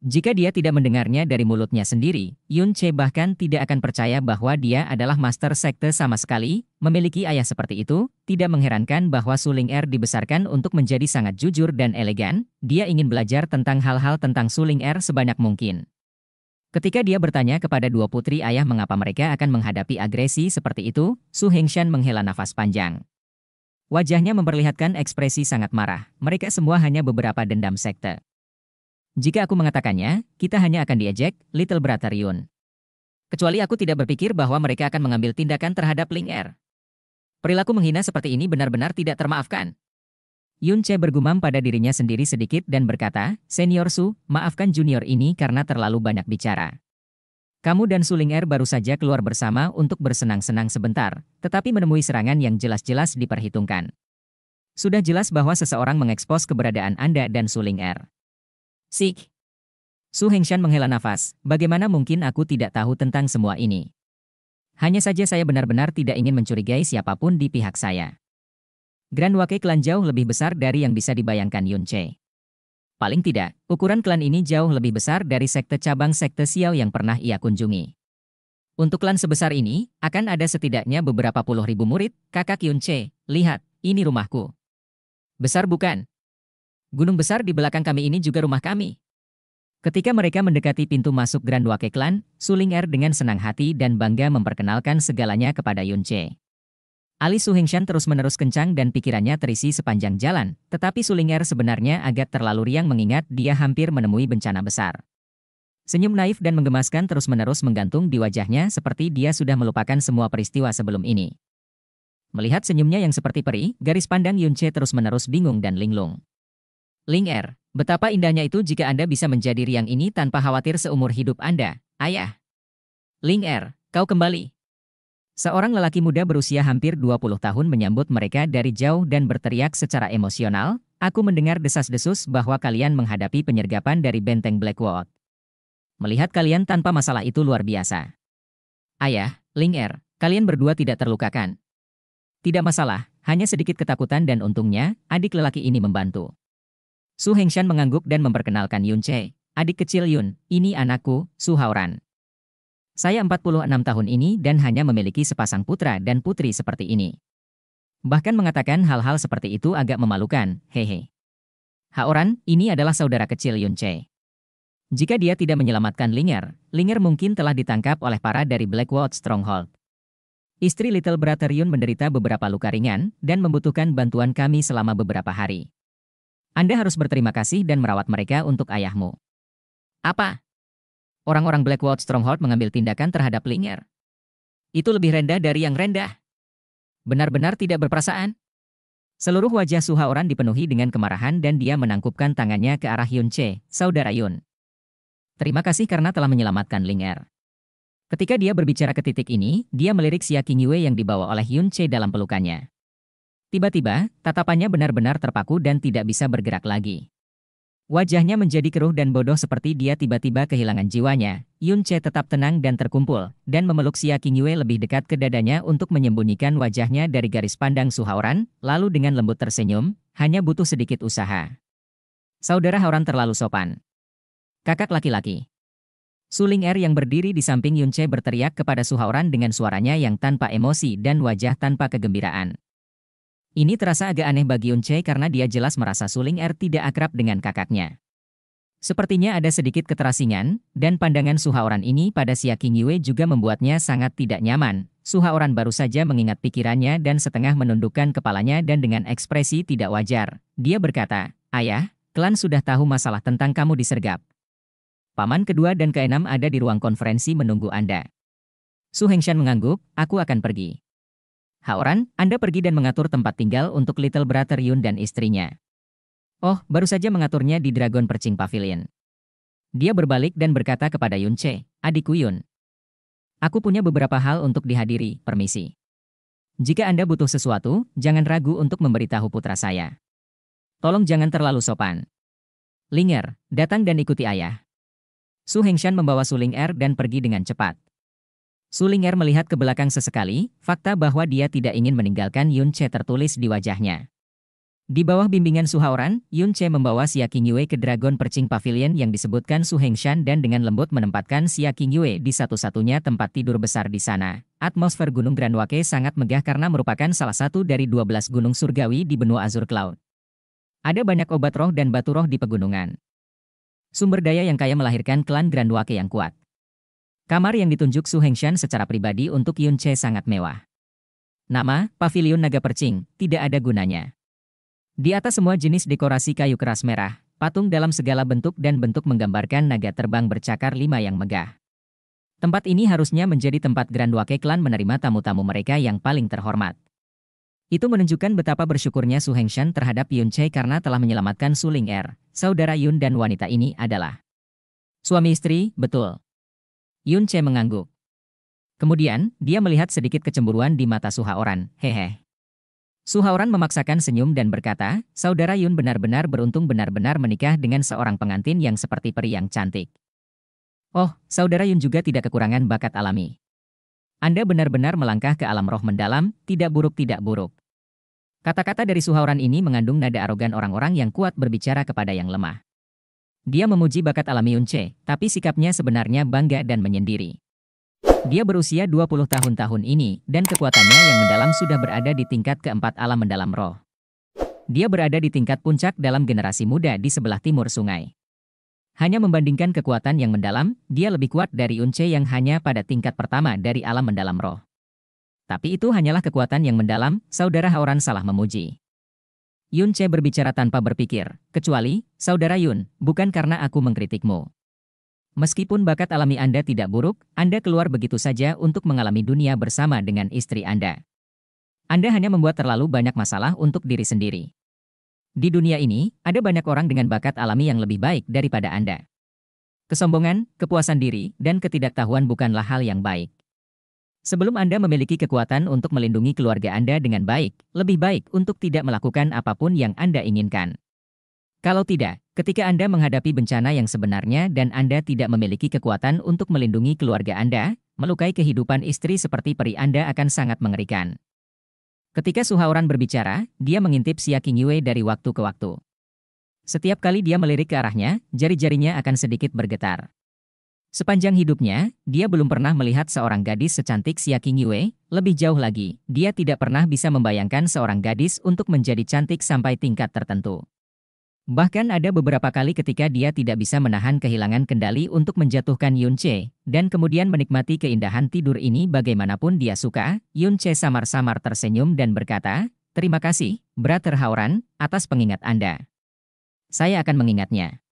Jika dia tidak mendengarnya dari mulutnya sendiri, Yun Che bahkan tidak akan percaya bahwa dia adalah master sekte sama sekali, memiliki ayah seperti itu, tidak mengherankan bahwa Suling Er dibesarkan untuk menjadi sangat jujur dan elegan, dia ingin belajar tentang hal-hal tentang Suling Er sebanyak mungkin. Ketika dia bertanya kepada dua putri ayah mengapa mereka akan menghadapi agresi seperti itu, Su Hengshan menghela nafas panjang. Wajahnya memperlihatkan ekspresi sangat marah, mereka semua hanya beberapa dendam sekte. Jika aku mengatakannya, kita hanya akan diejek, Little Brother Yun. Kecuali aku tidak berpikir bahwa mereka akan mengambil tindakan terhadap Ling Er. Perilaku menghina seperti ini benar-benar tidak termaafkan. Yun Che bergumam pada dirinya sendiri sedikit dan berkata, Senior Su, maafkan junior ini karena terlalu banyak bicara. Kamu dan Suling Er baru saja keluar bersama untuk bersenang-senang sebentar, tetapi menemui serangan yang jelas-jelas diperhitungkan. Sudah jelas bahwa seseorang mengekspos keberadaan Anda dan Suling Er. Sik. Su Hengshan menghela nafas, bagaimana mungkin aku tidak tahu tentang semua ini? Hanya saja saya benar-benar tidak ingin mencurigai siapapun di pihak saya. Grand Wake Clan jauh lebih besar dari yang bisa dibayangkan Yun Che. Paling tidak, ukuran klan ini jauh lebih besar dari sekte cabang sekte Xiao yang pernah ia kunjungi. Untuk klan sebesar ini, akan ada setidaknya beberapa puluh ribu murid, kakak Yun Che, lihat, ini rumahku. Besar bukan? Gunung besar di belakang kami ini juga rumah kami. Ketika mereka mendekati pintu masuk Grand Wake Clan, Suling Er dengan senang hati dan bangga memperkenalkan segalanya kepada Yun Che. Ali Suhengshan terus-menerus kencang dan pikirannya terisi sepanjang jalan, tetapi Sulinger sebenarnya agak terlalu riang mengingat dia hampir menemui bencana besar. Senyum naif dan menggemaskan terus-menerus menggantung di wajahnya seperti dia sudah melupakan semua peristiwa sebelum ini. Melihat senyumnya yang seperti peri, garis pandang Yun Che terus-menerus bingung dan linglung. Ling Er, betapa indahnya itu jika Anda bisa menjadi riang ini tanpa khawatir seumur hidup Anda, ayah. Ling Er, kau kembali. Seorang lelaki muda berusia hampir 20 tahun menyambut mereka dari jauh dan berteriak secara emosional, aku mendengar desas-desus bahwa kalian menghadapi penyergapan dari benteng Blackwood. Melihat kalian tanpa masalah itu luar biasa. Ayah, Ling Er, kalian berdua tidak terlukakan. Tidak masalah, hanya sedikit ketakutan dan untungnya, adik lelaki ini membantu. Su Hengshan mengangguk dan memperkenalkan Yun Che. Adik kecil Yun, ini anakku, Su Haoran. Saya 46 tahun ini dan hanya memiliki sepasang putra dan putri seperti ini. Bahkan mengatakan hal-hal seperti itu agak memalukan, hehe. Haoran, ini adalah saudara kecil Yun Jika dia tidak menyelamatkan Linger, Linger mungkin telah ditangkap oleh para dari Blackwood Stronghold. Istri Little Brother Yun menderita beberapa luka ringan dan membutuhkan bantuan kami selama beberapa hari. Anda harus berterima kasih dan merawat mereka untuk ayahmu. Apa? orang-orang Blackwood Stronghold mengambil tindakan terhadap Linger. Itu lebih rendah dari yang rendah. Benar-benar tidak berperasaan. Seluruh wajah Suha orang dipenuhi dengan kemarahan dan dia menangkupkan tangannya ke arah Yun Che, saudara Yun. Terima kasih karena telah menyelamatkan Linger. Ketika dia berbicara ke titik ini, dia melirik Xia Yue yang dibawa oleh Yun Che dalam pelukannya. Tiba-tiba, tatapannya benar-benar terpaku dan tidak bisa bergerak lagi. Wajahnya menjadi keruh dan bodoh seperti dia tiba-tiba kehilangan jiwanya. Yun Che tetap tenang dan terkumpul, dan memeluk Xia Yue lebih dekat ke dadanya untuk menyembunyikan wajahnya dari garis pandang Su Haoran, lalu dengan lembut tersenyum, hanya butuh sedikit usaha. Saudara Haoran terlalu sopan. Kakak laki-laki. Suling Er yang berdiri di samping Yun Che berteriak kepada Su Haoran dengan suaranya yang tanpa emosi dan wajah tanpa kegembiraan. Ini terasa agak aneh bagi Unce karena dia jelas merasa Suling Er tidak akrab dengan kakaknya. Sepertinya ada sedikit keterasingan, dan pandangan Suhaoran ini pada Xia Yue juga membuatnya sangat tidak nyaman. Suhaoran baru saja mengingat pikirannya dan setengah menundukkan kepalanya dan dengan ekspresi tidak wajar. Dia berkata, Ayah, klan sudah tahu masalah tentang kamu disergap. Paman kedua dan keenam ada di ruang konferensi menunggu Anda. Su Hengshan mengangguk, aku akan pergi. Haoran, Anda pergi dan mengatur tempat tinggal untuk Little Brother Yun dan istrinya. Oh, baru saja mengaturnya di Dragon Percing Pavilion. Dia berbalik dan berkata kepada Yun Che, adikku Yun. Aku punya beberapa hal untuk dihadiri, permisi. Jika Anda butuh sesuatu, jangan ragu untuk memberitahu putra saya. Tolong jangan terlalu sopan. Linger, datang dan ikuti ayah. Su Hengshan membawa Suling Er dan pergi dengan cepat. Sulinger melihat ke belakang sesekali, fakta bahwa dia tidak ingin meninggalkan Yun Che tertulis di wajahnya. Di bawah bimbingan Suhaoran, Yun Che membawa Xia Qingyue ke Dragon Percing Pavilion yang disebutkan Su Hengshan dan dengan lembut menempatkan Xia Qingyue di satu-satunya tempat tidur besar di sana. Atmosfer Gunung Wake sangat megah karena merupakan salah satu dari 12 gunung surgawi di benua Azur Cloud. Ada banyak obat roh dan batu roh di pegunungan. Sumber daya yang kaya melahirkan klan Wake yang kuat. Kamar yang ditunjuk Su Hengshan secara pribadi untuk Yun Che sangat mewah. Nama, Pavilion Naga Percing, tidak ada gunanya. Di atas semua jenis dekorasi kayu keras merah, patung dalam segala bentuk dan bentuk menggambarkan naga terbang bercakar lima yang megah. Tempat ini harusnya menjadi tempat Grand Wake Clan menerima tamu-tamu mereka yang paling terhormat. Itu menunjukkan betapa bersyukurnya Su Hengshan terhadap Yun Che karena telah menyelamatkan Su Ling Er, saudara Yun dan wanita ini adalah suami istri, betul. Yun Che mengangguk. Kemudian, dia melihat sedikit kecemburuan di mata Suha Oran, hehe. Suha Oran memaksakan senyum dan berkata, saudara Yun benar-benar beruntung benar-benar menikah dengan seorang pengantin yang seperti peri yang cantik. Oh, saudara Yun juga tidak kekurangan bakat alami. Anda benar-benar melangkah ke alam roh mendalam, tidak buruk tidak buruk. Kata-kata dari Suhaoran ini mengandung nada arogan orang-orang yang kuat berbicara kepada yang lemah. Dia memuji bakat alami Yunche, tapi sikapnya sebenarnya bangga dan menyendiri. Dia berusia 20 tahun tahun ini, dan kekuatannya yang mendalam sudah berada di tingkat keempat alam mendalam roh. Dia berada di tingkat puncak dalam generasi muda di sebelah timur sungai. Hanya membandingkan kekuatan yang mendalam, dia lebih kuat dari Unce yang hanya pada tingkat pertama dari alam mendalam roh. Tapi itu hanyalah kekuatan yang mendalam, saudara Hauran salah memuji. Yun Che berbicara tanpa berpikir, kecuali, saudara Yun, bukan karena aku mengkritikmu. Meskipun bakat alami Anda tidak buruk, Anda keluar begitu saja untuk mengalami dunia bersama dengan istri Anda. Anda hanya membuat terlalu banyak masalah untuk diri sendiri. Di dunia ini, ada banyak orang dengan bakat alami yang lebih baik daripada Anda. Kesombongan, kepuasan diri, dan ketidaktahuan bukanlah hal yang baik. Sebelum Anda memiliki kekuatan untuk melindungi keluarga Anda dengan baik, lebih baik untuk tidak melakukan apapun yang Anda inginkan. Kalau tidak, ketika Anda menghadapi bencana yang sebenarnya dan Anda tidak memiliki kekuatan untuk melindungi keluarga Anda, melukai kehidupan istri seperti peri Anda akan sangat mengerikan. Ketika Suhauran berbicara, dia mengintip Xia Qingyue dari waktu ke waktu. Setiap kali dia melirik ke arahnya, jari-jarinya akan sedikit bergetar. Sepanjang hidupnya, dia belum pernah melihat seorang gadis secantik Xia Qingyue. Lebih jauh lagi, dia tidak pernah bisa membayangkan seorang gadis untuk menjadi cantik sampai tingkat tertentu. Bahkan ada beberapa kali ketika dia tidak bisa menahan kehilangan kendali untuk menjatuhkan Yun Che, dan kemudian menikmati keindahan tidur ini bagaimanapun dia suka, Yun Che samar-samar tersenyum dan berkata, Terima kasih, Brother Hauran, atas pengingat Anda. Saya akan mengingatnya.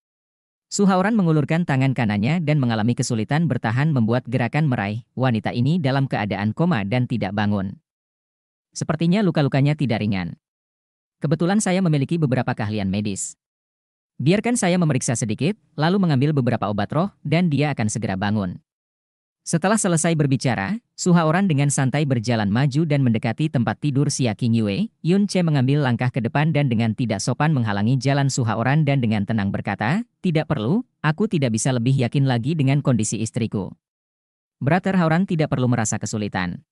Suhauran mengulurkan tangan kanannya dan mengalami kesulitan bertahan membuat gerakan meraih wanita ini dalam keadaan koma dan tidak bangun. Sepertinya luka-lukanya tidak ringan. Kebetulan saya memiliki beberapa keahlian medis. Biarkan saya memeriksa sedikit, lalu mengambil beberapa obat roh, dan dia akan segera bangun. Setelah selesai berbicara, Suhaoran dengan santai berjalan maju dan mendekati tempat tidur Xia Qingyue. Yun Che mengambil langkah ke depan dan dengan tidak sopan menghalangi jalan Suhaoran dan dengan tenang berkata, Tidak perlu, aku tidak bisa lebih yakin lagi dengan kondisi istriku. Brother Haoran tidak perlu merasa kesulitan.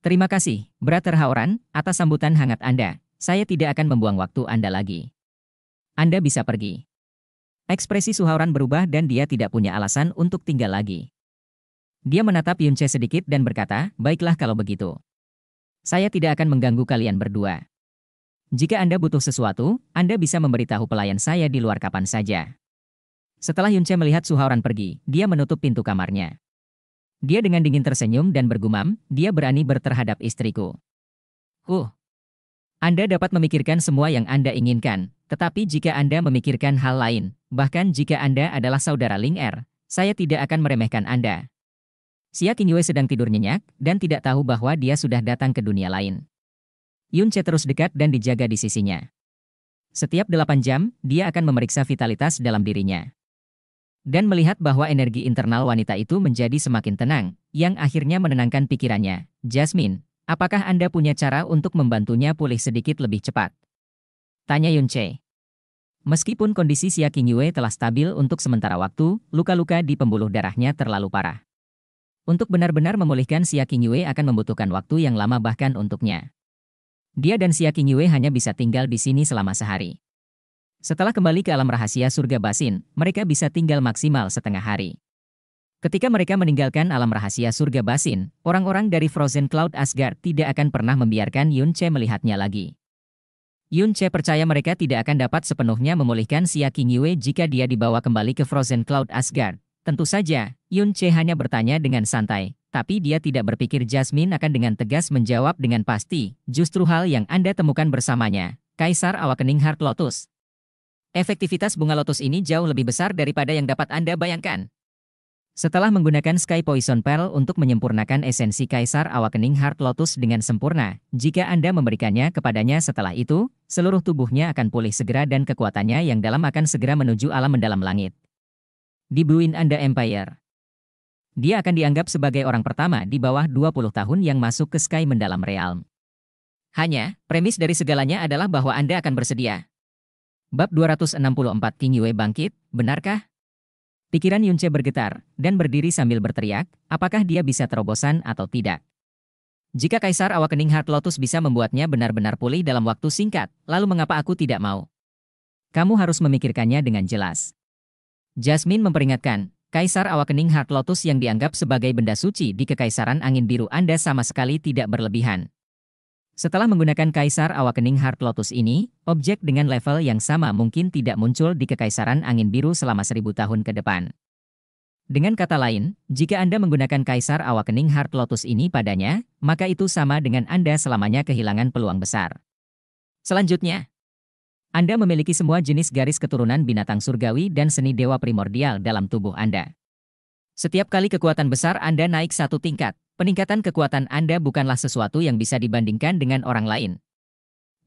Terima kasih, Brother Haoran, atas sambutan hangat Anda. Saya tidak akan membuang waktu Anda lagi. Anda bisa pergi. Ekspresi Suhaoran berubah dan dia tidak punya alasan untuk tinggal lagi. Dia menatap Yunce sedikit dan berkata, baiklah kalau begitu. Saya tidak akan mengganggu kalian berdua. Jika Anda butuh sesuatu, Anda bisa memberitahu pelayan saya di luar kapan saja. Setelah Yunce melihat Suhaoran pergi, dia menutup pintu kamarnya. Dia dengan dingin tersenyum dan bergumam, dia berani berterhadap istriku. Uh, anda dapat memikirkan semua yang Anda inginkan, tetapi jika Anda memikirkan hal lain, bahkan jika Anda adalah saudara Ling Er, saya tidak akan meremehkan Anda. Xia Qingyue sedang tidur nyenyak dan tidak tahu bahwa dia sudah datang ke dunia lain. Yun Che terus dekat dan dijaga di sisinya. Setiap delapan jam, dia akan memeriksa vitalitas dalam dirinya. Dan melihat bahwa energi internal wanita itu menjadi semakin tenang, yang akhirnya menenangkan pikirannya. Jasmine, apakah Anda punya cara untuk membantunya pulih sedikit lebih cepat? Tanya Yun Che. Meskipun kondisi Xia Qingyue telah stabil untuk sementara waktu, luka-luka di pembuluh darahnya terlalu parah. Untuk benar-benar memulihkan Xia Yue akan membutuhkan waktu yang lama bahkan untuknya. Dia dan Xia Yue hanya bisa tinggal di sini selama sehari. Setelah kembali ke alam rahasia surga basin, mereka bisa tinggal maksimal setengah hari. Ketika mereka meninggalkan alam rahasia surga basin, orang-orang dari Frozen Cloud Asgard tidak akan pernah membiarkan Yun Che melihatnya lagi. Yun Che percaya mereka tidak akan dapat sepenuhnya memulihkan Xia King jika dia dibawa kembali ke Frozen Cloud Asgard, Tentu saja, Yun Che hanya bertanya dengan santai, tapi dia tidak berpikir Jasmine akan dengan tegas menjawab dengan pasti, justru hal yang Anda temukan bersamanya, Kaisar Awakening Heart Lotus. Efektivitas bunga lotus ini jauh lebih besar daripada yang dapat Anda bayangkan. Setelah menggunakan Sky Poison Pearl untuk menyempurnakan esensi Kaisar Awakening Heart Lotus dengan sempurna, jika Anda memberikannya kepadanya setelah itu, seluruh tubuhnya akan pulih segera dan kekuatannya yang dalam akan segera menuju alam mendalam langit di Buin Anda Empire. Dia akan dianggap sebagai orang pertama di bawah 20 tahun yang masuk ke Sky Mendalam Realm. Hanya, premis dari segalanya adalah bahwa Anda akan bersedia. Bab 264 King Yue bangkit, benarkah? Pikiran Yunce bergetar dan berdiri sambil berteriak, apakah dia bisa terobosan atau tidak. Jika Kaisar Awakening Heart Lotus bisa membuatnya benar-benar pulih dalam waktu singkat, lalu mengapa aku tidak mau? Kamu harus memikirkannya dengan jelas. Jasmine memperingatkan, Kaisar Awakening Heart Lotus yang dianggap sebagai benda suci di Kekaisaran Angin Biru Anda sama sekali tidak berlebihan. Setelah menggunakan Kaisar Awakening Heart Lotus ini, objek dengan level yang sama mungkin tidak muncul di Kekaisaran Angin Biru selama seribu tahun ke depan. Dengan kata lain, jika Anda menggunakan Kaisar Awakening Heart Lotus ini padanya, maka itu sama dengan Anda selamanya kehilangan peluang besar. Selanjutnya, anda memiliki semua jenis garis keturunan binatang surgawi dan seni dewa primordial dalam tubuh Anda. Setiap kali kekuatan besar Anda naik satu tingkat, peningkatan kekuatan Anda bukanlah sesuatu yang bisa dibandingkan dengan orang lain.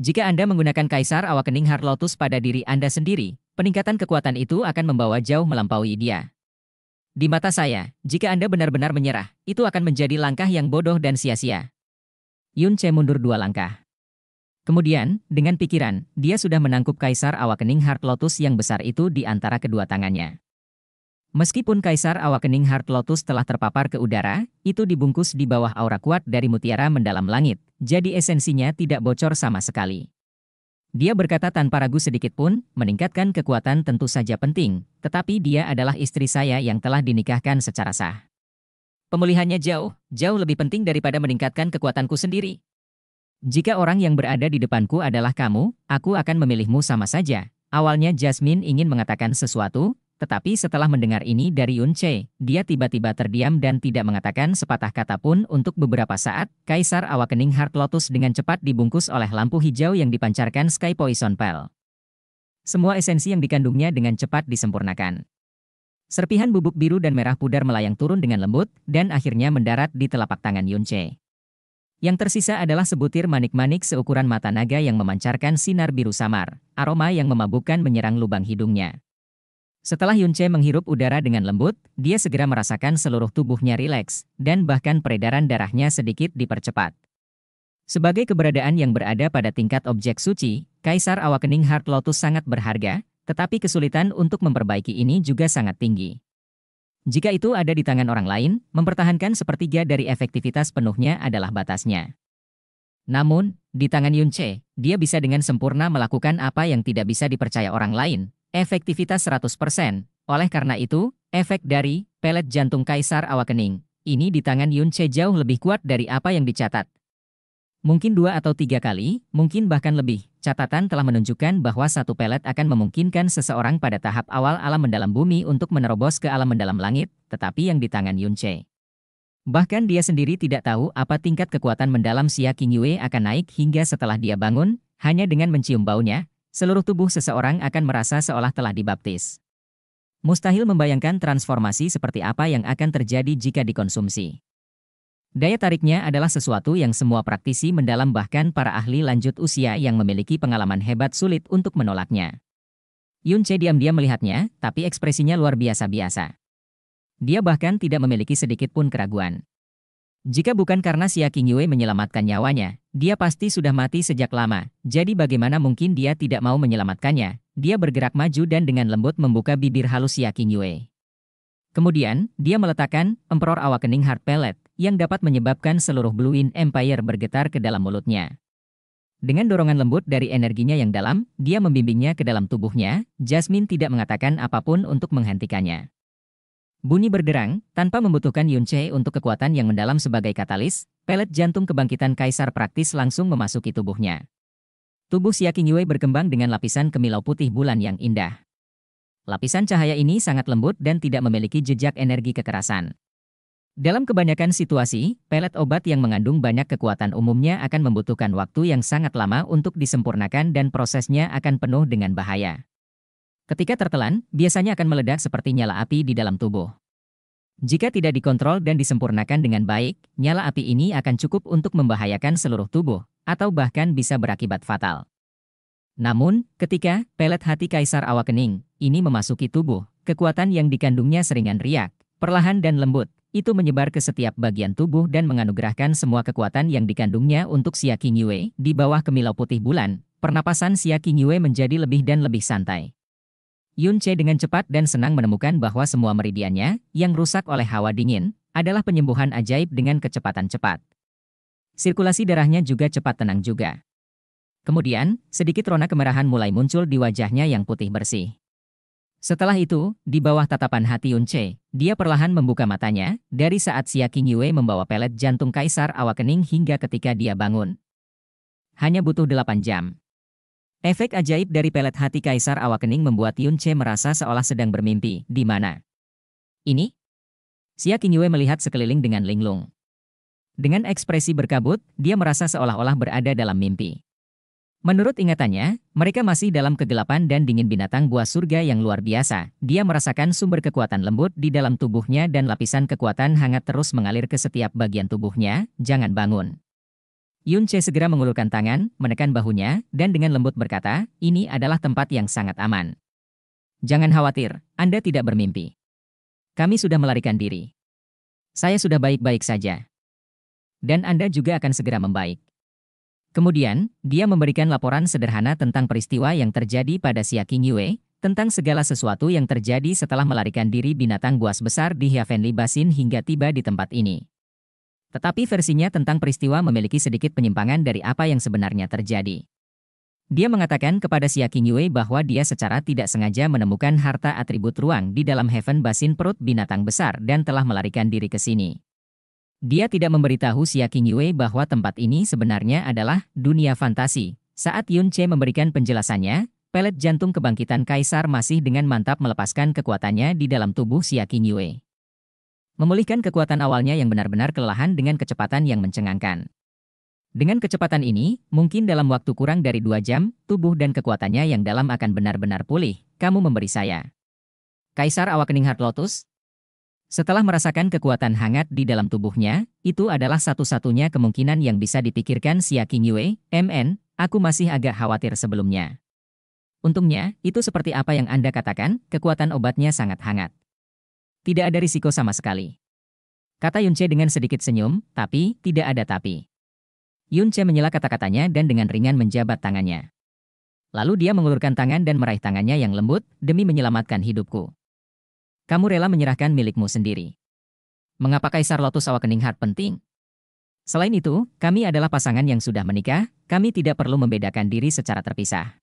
Jika Anda menggunakan kaisar Kening Harlotus pada diri Anda sendiri, peningkatan kekuatan itu akan membawa jauh melampaui dia. Di mata saya, jika Anda benar-benar menyerah, itu akan menjadi langkah yang bodoh dan sia-sia. Yun Che mundur dua langkah. Kemudian, dengan pikiran, dia sudah menangkup Kaisar Awakening Heart Lotus yang besar itu di antara kedua tangannya. Meskipun Kaisar Awakening Heart Lotus telah terpapar ke udara, itu dibungkus di bawah aura kuat dari mutiara mendalam langit, jadi esensinya tidak bocor sama sekali. Dia berkata tanpa ragu sedikit pun, meningkatkan kekuatan tentu saja penting, tetapi dia adalah istri saya yang telah dinikahkan secara sah. Pemulihannya jauh, jauh lebih penting daripada meningkatkan kekuatanku sendiri, jika orang yang berada di depanku adalah kamu, aku akan memilihmu sama saja. Awalnya Jasmine ingin mengatakan sesuatu, tetapi setelah mendengar ini dari Yun Che, dia tiba-tiba terdiam dan tidak mengatakan sepatah kata pun untuk beberapa saat, Kaisar Awakening Heart Lotus dengan cepat dibungkus oleh lampu hijau yang dipancarkan Sky Poison Pearl. Semua esensi yang dikandungnya dengan cepat disempurnakan. Serpihan bubuk biru dan merah pudar melayang turun dengan lembut, dan akhirnya mendarat di telapak tangan Yun Che. Yang tersisa adalah sebutir manik-manik seukuran mata naga yang memancarkan sinar biru samar, aroma yang memabukkan menyerang lubang hidungnya. Setelah Yunche menghirup udara dengan lembut, dia segera merasakan seluruh tubuhnya rileks, dan bahkan peredaran darahnya sedikit dipercepat. Sebagai keberadaan yang berada pada tingkat objek suci, Kaisar Awakening Heart Lotus sangat berharga, tetapi kesulitan untuk memperbaiki ini juga sangat tinggi. Jika itu ada di tangan orang lain, mempertahankan sepertiga dari efektivitas penuhnya adalah batasnya. Namun, di tangan Yun Che, dia bisa dengan sempurna melakukan apa yang tidak bisa dipercaya orang lain, efektivitas 100%. Oleh karena itu, efek dari pelet jantung kaisar awakening ini di tangan Yun Che jauh lebih kuat dari apa yang dicatat. Mungkin dua atau tiga kali, mungkin bahkan lebih. Catatan telah menunjukkan bahwa satu pelet akan memungkinkan seseorang pada tahap awal alam mendalam bumi untuk menerobos ke alam mendalam langit, tetapi yang di tangan Yun Che. Bahkan dia sendiri tidak tahu apa tingkat kekuatan mendalam Xia Yue akan naik hingga setelah dia bangun, hanya dengan mencium baunya, seluruh tubuh seseorang akan merasa seolah telah dibaptis. Mustahil membayangkan transformasi seperti apa yang akan terjadi jika dikonsumsi. Daya tariknya adalah sesuatu yang semua praktisi mendalam bahkan para ahli lanjut usia yang memiliki pengalaman hebat sulit untuk menolaknya. Yun Che diam-diam melihatnya, tapi ekspresinya luar biasa-biasa. Dia bahkan tidak memiliki sedikit pun keraguan. Jika bukan karena Xia Yue menyelamatkan nyawanya, dia pasti sudah mati sejak lama, jadi bagaimana mungkin dia tidak mau menyelamatkannya? Dia bergerak maju dan dengan lembut membuka bibir halus Xia Yue. Kemudian, dia meletakkan Emperor Awakening Heart Pellet yang dapat menyebabkan seluruh Blue Wind Empire bergetar ke dalam mulutnya. Dengan dorongan lembut dari energinya yang dalam, dia membimbingnya ke dalam tubuhnya, Jasmine tidak mengatakan apapun untuk menghentikannya. Bunyi berderang, tanpa membutuhkan Yun Yunche untuk kekuatan yang mendalam sebagai katalis, pelet jantung kebangkitan kaisar praktis langsung memasuki tubuhnya. Tubuh Siaking Yue berkembang dengan lapisan kemilau putih bulan yang indah. Lapisan cahaya ini sangat lembut dan tidak memiliki jejak energi kekerasan. Dalam kebanyakan situasi, pelet obat yang mengandung banyak kekuatan umumnya akan membutuhkan waktu yang sangat lama untuk disempurnakan dan prosesnya akan penuh dengan bahaya. Ketika tertelan, biasanya akan meledak seperti nyala api di dalam tubuh. Jika tidak dikontrol dan disempurnakan dengan baik, nyala api ini akan cukup untuk membahayakan seluruh tubuh, atau bahkan bisa berakibat fatal. Namun, ketika pelet hati Kaisar Awakening ini memasuki tubuh, kekuatan yang dikandungnya seringan riak, perlahan dan lembut, itu menyebar ke setiap bagian tubuh dan menganugerahkan semua kekuatan yang dikandungnya untuk Xia Qingyue. Di bawah kemilau putih bulan, pernapasan Xia Qingyue menjadi lebih dan lebih santai. Yun Che dengan cepat dan senang menemukan bahwa semua meridiannya, yang rusak oleh hawa dingin, adalah penyembuhan ajaib dengan kecepatan cepat. Sirkulasi darahnya juga cepat tenang juga. Kemudian, sedikit rona kemerahan mulai muncul di wajahnya yang putih bersih. Setelah itu, di bawah tatapan hati Che, dia perlahan membuka matanya, dari saat King Yue membawa pelet jantung kaisar Awakening hingga ketika dia bangun. Hanya butuh delapan jam. Efek ajaib dari pelet hati kaisar Awakening membuat Che merasa seolah sedang bermimpi, di mana? Ini? King Yue melihat sekeliling dengan linglung. Dengan ekspresi berkabut, dia merasa seolah-olah berada dalam mimpi. Menurut ingatannya, mereka masih dalam kegelapan dan dingin binatang buah surga yang luar biasa. Dia merasakan sumber kekuatan lembut di dalam tubuhnya dan lapisan kekuatan hangat terus mengalir ke setiap bagian tubuhnya, jangan bangun. Yun Che segera mengulurkan tangan, menekan bahunya, dan dengan lembut berkata, ini adalah tempat yang sangat aman. Jangan khawatir, Anda tidak bermimpi. Kami sudah melarikan diri. Saya sudah baik-baik saja. Dan Anda juga akan segera membaik. Kemudian, dia memberikan laporan sederhana tentang peristiwa yang terjadi pada Siaking Yue, tentang segala sesuatu yang terjadi setelah melarikan diri binatang buas besar di Heavenly Basin hingga tiba di tempat ini. Tetapi versinya tentang peristiwa memiliki sedikit penyimpangan dari apa yang sebenarnya terjadi. Dia mengatakan kepada Siaking Yue bahwa dia secara tidak sengaja menemukan harta atribut ruang di dalam Heaven Basin perut binatang besar dan telah melarikan diri ke sini. Dia tidak memberitahu Siaking Yue bahwa tempat ini sebenarnya adalah dunia fantasi. Saat Yun Che memberikan penjelasannya, pelet jantung kebangkitan kaisar masih dengan mantap melepaskan kekuatannya di dalam tubuh Siaking Yue. Memulihkan kekuatan awalnya yang benar-benar kelelahan dengan kecepatan yang mencengangkan. Dengan kecepatan ini, mungkin dalam waktu kurang dari dua jam, tubuh dan kekuatannya yang dalam akan benar-benar pulih. Kamu memberi saya. Kaisar Awakening Heart Lotus, setelah merasakan kekuatan hangat di dalam tubuhnya, itu adalah satu-satunya kemungkinan yang bisa dipikirkan Siaking Yue, MN, aku masih agak khawatir sebelumnya. Untungnya, itu seperti apa yang Anda katakan, kekuatan obatnya sangat hangat. Tidak ada risiko sama sekali. Kata Yunce dengan sedikit senyum, tapi tidak ada tapi. Yunce menyela kata-katanya dan dengan ringan menjabat tangannya. Lalu dia mengulurkan tangan dan meraih tangannya yang lembut demi menyelamatkan hidupku. Kamu rela menyerahkan milikmu sendiri. Mengapa Kaisar Lotus Awakening Heart penting? Selain itu, kami adalah pasangan yang sudah menikah, kami tidak perlu membedakan diri secara terpisah.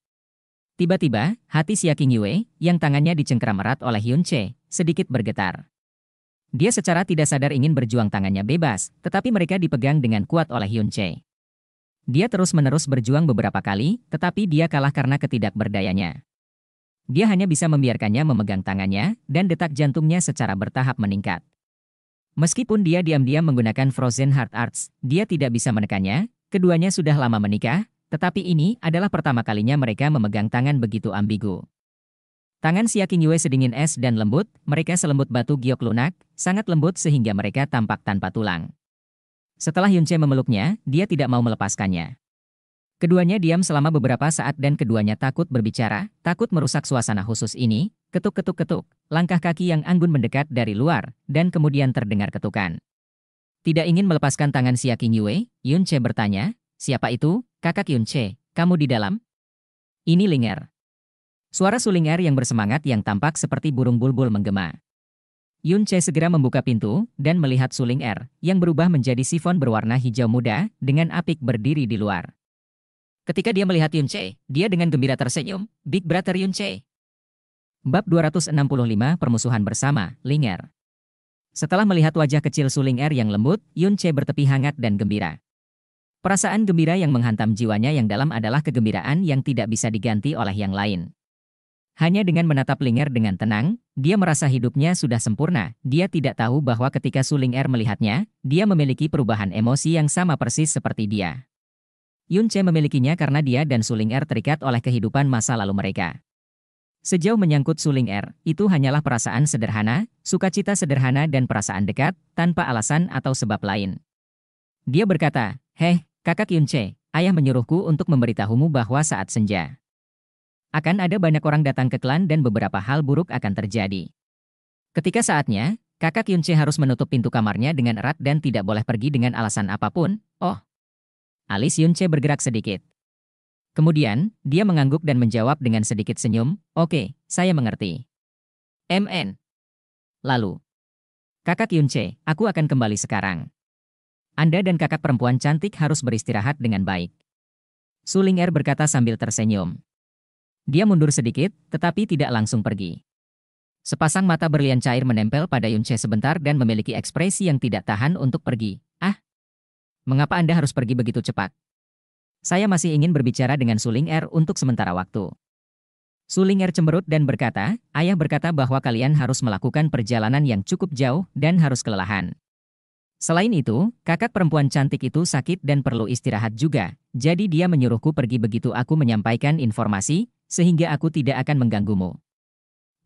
Tiba-tiba, hati Siaking Yue, yang tangannya dicengkeram erat oleh Hyun Che, sedikit bergetar. Dia secara tidak sadar ingin berjuang tangannya bebas, tetapi mereka dipegang dengan kuat oleh Hyun Che. Dia terus-menerus berjuang beberapa kali, tetapi dia kalah karena ketidakberdayanya. Dia hanya bisa membiarkannya memegang tangannya dan detak jantungnya secara bertahap meningkat. Meskipun dia diam-diam menggunakan Frozen Heart Arts, dia tidak bisa menekannya, keduanya sudah lama menikah, tetapi ini adalah pertama kalinya mereka memegang tangan begitu ambigu. Tangan Siaking Yue sedingin es dan lembut, mereka selembut batu giok lunak, sangat lembut sehingga mereka tampak tanpa tulang. Setelah Yunche memeluknya, dia tidak mau melepaskannya. Keduanya diam selama beberapa saat dan keduanya takut berbicara, takut merusak suasana khusus ini, ketuk-ketuk-ketuk, langkah kaki yang anggun mendekat dari luar, dan kemudian terdengar ketukan. Tidak ingin melepaskan tangan Xia Yue, Yun Che bertanya, siapa itu, kakak Yun Che, kamu di dalam? Ini Linger. Suara Sulinger yang bersemangat yang tampak seperti burung bulbul menggema. Yun Che segera membuka pintu dan melihat Suling Er yang berubah menjadi sifon berwarna hijau muda dengan apik berdiri di luar. Ketika dia melihat Yun Che, dia dengan gembira tersenyum, Big Brother Yun Che. Bab 265 Permusuhan Bersama, Linger Setelah melihat wajah kecil Suling Er yang lembut, Yun Che bertepi hangat dan gembira. Perasaan gembira yang menghantam jiwanya yang dalam adalah kegembiraan yang tidak bisa diganti oleh yang lain. Hanya dengan menatap Linger dengan tenang, dia merasa hidupnya sudah sempurna. Dia tidak tahu bahwa ketika Suling Er melihatnya, dia memiliki perubahan emosi yang sama persis seperti dia. Yun Che memilikinya karena dia dan Suling Er terikat oleh kehidupan masa lalu mereka. Sejauh menyangkut Suling Er, itu hanyalah perasaan sederhana, sukacita sederhana dan perasaan dekat, tanpa alasan atau sebab lain. Dia berkata, Heh, kakak Yun Che, ayah menyuruhku untuk memberitahumu bahwa saat senja. Akan ada banyak orang datang ke klan dan beberapa hal buruk akan terjadi. Ketika saatnya, kakak Yun Che harus menutup pintu kamarnya dengan erat dan tidak boleh pergi dengan alasan apapun, oh, Alis Yunce bergerak sedikit. Kemudian, dia mengangguk dan menjawab dengan sedikit senyum, Oke, saya mengerti. MN. Lalu. Kakak Yunce, aku akan kembali sekarang. Anda dan kakak perempuan cantik harus beristirahat dengan baik. Suling Er berkata sambil tersenyum. Dia mundur sedikit, tetapi tidak langsung pergi. Sepasang mata berlian cair menempel pada Yunche sebentar dan memiliki ekspresi yang tidak tahan untuk pergi. Mengapa Anda harus pergi begitu cepat? Saya masih ingin berbicara dengan Suling R er untuk sementara waktu. Suling R er cemberut dan berkata, ayah berkata bahwa kalian harus melakukan perjalanan yang cukup jauh dan harus kelelahan. Selain itu, kakak perempuan cantik itu sakit dan perlu istirahat juga, jadi dia menyuruhku pergi begitu aku menyampaikan informasi, sehingga aku tidak akan mengganggumu.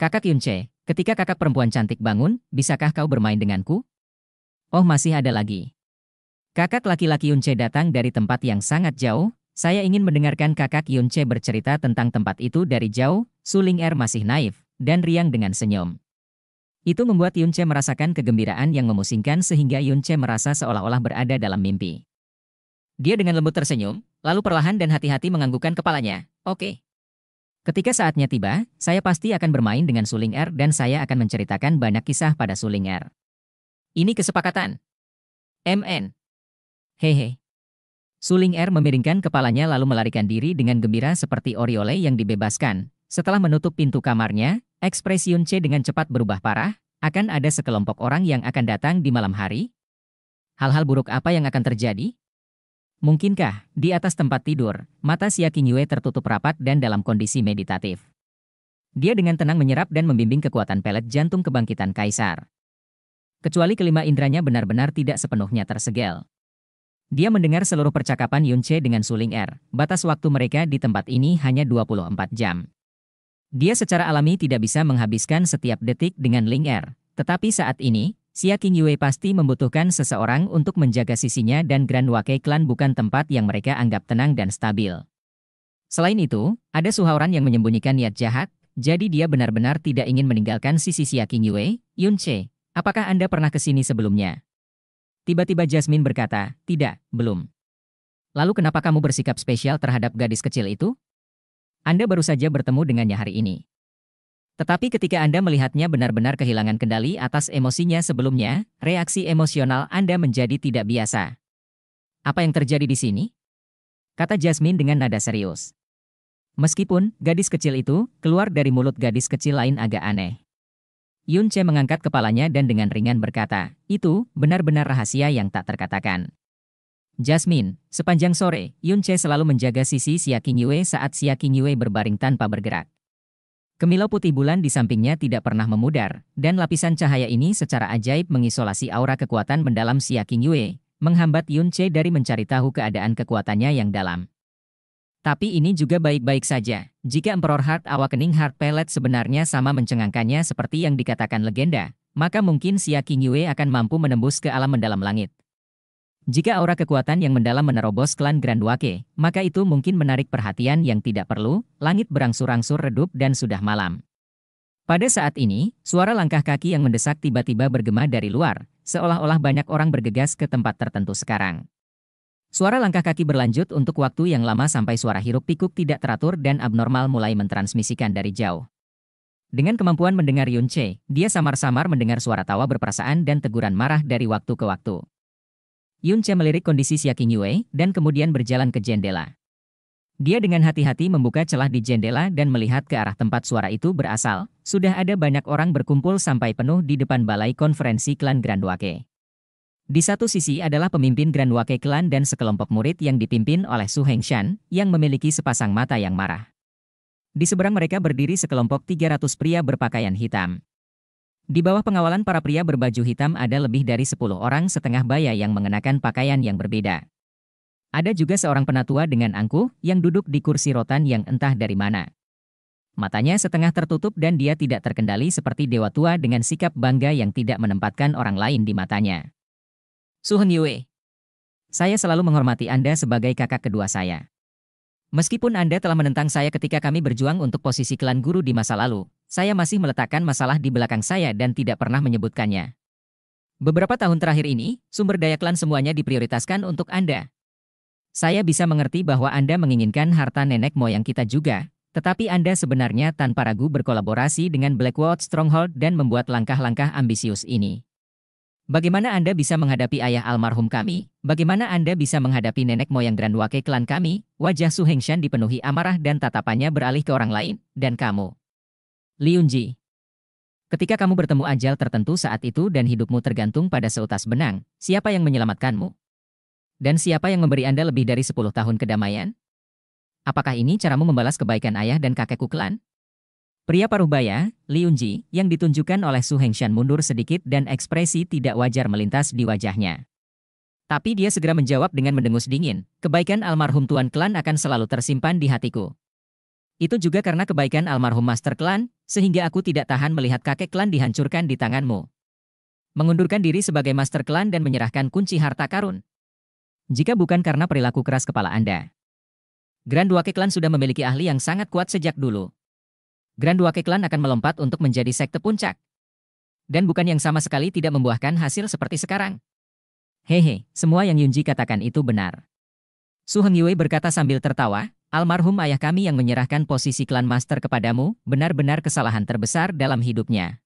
Kakak Yunche, ketika kakak perempuan cantik bangun, bisakah kau bermain denganku? Oh masih ada lagi. Kakak laki-laki Yunce datang dari tempat yang sangat jauh, saya ingin mendengarkan kakak Yunce bercerita tentang tempat itu dari jauh, Suling Er masih naif, dan riang dengan senyum. Itu membuat Yunce merasakan kegembiraan yang memusingkan sehingga Yunce merasa seolah-olah berada dalam mimpi. Dia dengan lembut tersenyum, lalu perlahan dan hati-hati menganggukkan kepalanya. Oke. Okay. Ketika saatnya tiba, saya pasti akan bermain dengan Suling Er dan saya akan menceritakan banyak kisah pada Suling Er. Ini kesepakatan. MN. Hehe. Suling Er memiringkan kepalanya lalu melarikan diri dengan gembira seperti Oriole yang dibebaskan. Setelah menutup pintu kamarnya, ekspresi Yun C dengan cepat berubah parah, akan ada sekelompok orang yang akan datang di malam hari? Hal-hal buruk apa yang akan terjadi? Mungkinkah, di atas tempat tidur, mata Xia Yue tertutup rapat dan dalam kondisi meditatif? Dia dengan tenang menyerap dan membimbing kekuatan pelet jantung kebangkitan kaisar. Kecuali kelima indranya benar-benar tidak sepenuhnya tersegel. Dia mendengar seluruh percakapan Yunche dengan Suling Er. Batas waktu mereka di tempat ini hanya 24 jam. Dia secara alami tidak bisa menghabiskan setiap detik dengan Ling Er. Tetapi saat ini, Xia King Yue pasti membutuhkan seseorang untuk menjaga sisinya dan Grand Wake Clan bukan tempat yang mereka anggap tenang dan stabil. Selain itu, ada suhauran yang menyembunyikan niat jahat, jadi dia benar-benar tidak ingin meninggalkan sisi Xia King Yue, Yun Che. Apakah Anda pernah ke sini sebelumnya? Tiba-tiba Jasmine berkata, tidak, belum. Lalu kenapa kamu bersikap spesial terhadap gadis kecil itu? Anda baru saja bertemu dengannya hari ini. Tetapi ketika Anda melihatnya benar-benar kehilangan kendali atas emosinya sebelumnya, reaksi emosional Anda menjadi tidak biasa. Apa yang terjadi di sini? Kata Jasmine dengan nada serius. Meskipun gadis kecil itu keluar dari mulut gadis kecil lain agak aneh. Yun Che mengangkat kepalanya dan dengan ringan berkata, itu benar-benar rahasia yang tak terkatakan. Jasmine, sepanjang sore, Yun Che selalu menjaga sisi Xia Yue saat Xia Yue berbaring tanpa bergerak. Kemilau putih bulan di sampingnya tidak pernah memudar, dan lapisan cahaya ini secara ajaib mengisolasi aura kekuatan mendalam Xia Yue, menghambat Yun Che dari mencari tahu keadaan kekuatannya yang dalam. Tapi ini juga baik-baik saja. Jika Emperor Heart Awakening Heart Pellet sebenarnya sama mencengangkannya seperti yang dikatakan legenda, maka mungkin Xia Yue akan mampu menembus ke alam mendalam langit. Jika aura kekuatan yang mendalam menerobos klan Grand Wake, maka itu mungkin menarik perhatian yang tidak perlu, langit berangsur-angsur redup dan sudah malam. Pada saat ini, suara langkah kaki yang mendesak tiba-tiba bergema dari luar, seolah-olah banyak orang bergegas ke tempat tertentu sekarang. Suara langkah kaki berlanjut untuk waktu yang lama sampai suara hiruk-pikuk tidak teratur dan abnormal mulai mentransmisikan dari jauh. Dengan kemampuan mendengar Yun Che, dia samar-samar mendengar suara tawa berperasaan dan teguran marah dari waktu ke waktu. Yun Che melirik kondisi Xiaking Yue dan kemudian berjalan ke jendela. Dia dengan hati-hati membuka celah di jendela dan melihat ke arah tempat suara itu berasal. Sudah ada banyak orang berkumpul sampai penuh di depan balai konferensi klan Grand Wake. Di satu sisi adalah pemimpin Grand Wake Clan dan sekelompok murid yang dipimpin oleh Su Hengshan, yang memiliki sepasang mata yang marah. Di seberang mereka berdiri sekelompok 300 pria berpakaian hitam. Di bawah pengawalan para pria berbaju hitam ada lebih dari 10 orang setengah baya yang mengenakan pakaian yang berbeda. Ada juga seorang penatua dengan angkuh yang duduk di kursi rotan yang entah dari mana. Matanya setengah tertutup dan dia tidak terkendali seperti dewa tua dengan sikap bangga yang tidak menempatkan orang lain di matanya. Suhun Yue. Saya selalu menghormati Anda sebagai kakak kedua saya. Meskipun Anda telah menentang saya ketika kami berjuang untuk posisi klan guru di masa lalu, saya masih meletakkan masalah di belakang saya dan tidak pernah menyebutkannya. Beberapa tahun terakhir ini, sumber daya klan semuanya diprioritaskan untuk Anda. Saya bisa mengerti bahwa Anda menginginkan harta nenek moyang kita juga, tetapi Anda sebenarnya tanpa ragu berkolaborasi dengan Blackwood Stronghold dan membuat langkah-langkah ambisius ini. Bagaimana Anda bisa menghadapi ayah almarhum kami? Bagaimana Anda bisa menghadapi nenek moyang Grand Wake klan kami? Wajah Su Hengshan dipenuhi amarah dan tatapannya beralih ke orang lain, dan kamu. Liunji. Ketika kamu bertemu ajal tertentu saat itu dan hidupmu tergantung pada seutas benang, siapa yang menyelamatkanmu? Dan siapa yang memberi Anda lebih dari 10 tahun kedamaian? Apakah ini caramu membalas kebaikan ayah dan kakekku klan? Pria paruh baya, Liunji, yang ditunjukkan oleh Su Hengshan mundur sedikit dan ekspresi tidak wajar melintas di wajahnya. Tapi dia segera menjawab dengan mendengus dingin, kebaikan almarhum Tuan Klan akan selalu tersimpan di hatiku. Itu juga karena kebaikan almarhum Master Klan, sehingga aku tidak tahan melihat kakek Klan dihancurkan di tanganmu. Mengundurkan diri sebagai Master Klan dan menyerahkan kunci harta karun. Jika bukan karena perilaku keras kepala Anda. Grand Wake Klan sudah memiliki ahli yang sangat kuat sejak dulu, Grand Wake Clan akan melompat untuk menjadi sekte puncak. Dan bukan yang sama sekali tidak membuahkan hasil seperti sekarang. Hehe, semua yang Yunji katakan itu benar. Su Heng Yue berkata sambil tertawa, almarhum ayah kami yang menyerahkan posisi klan master kepadamu benar-benar kesalahan terbesar dalam hidupnya.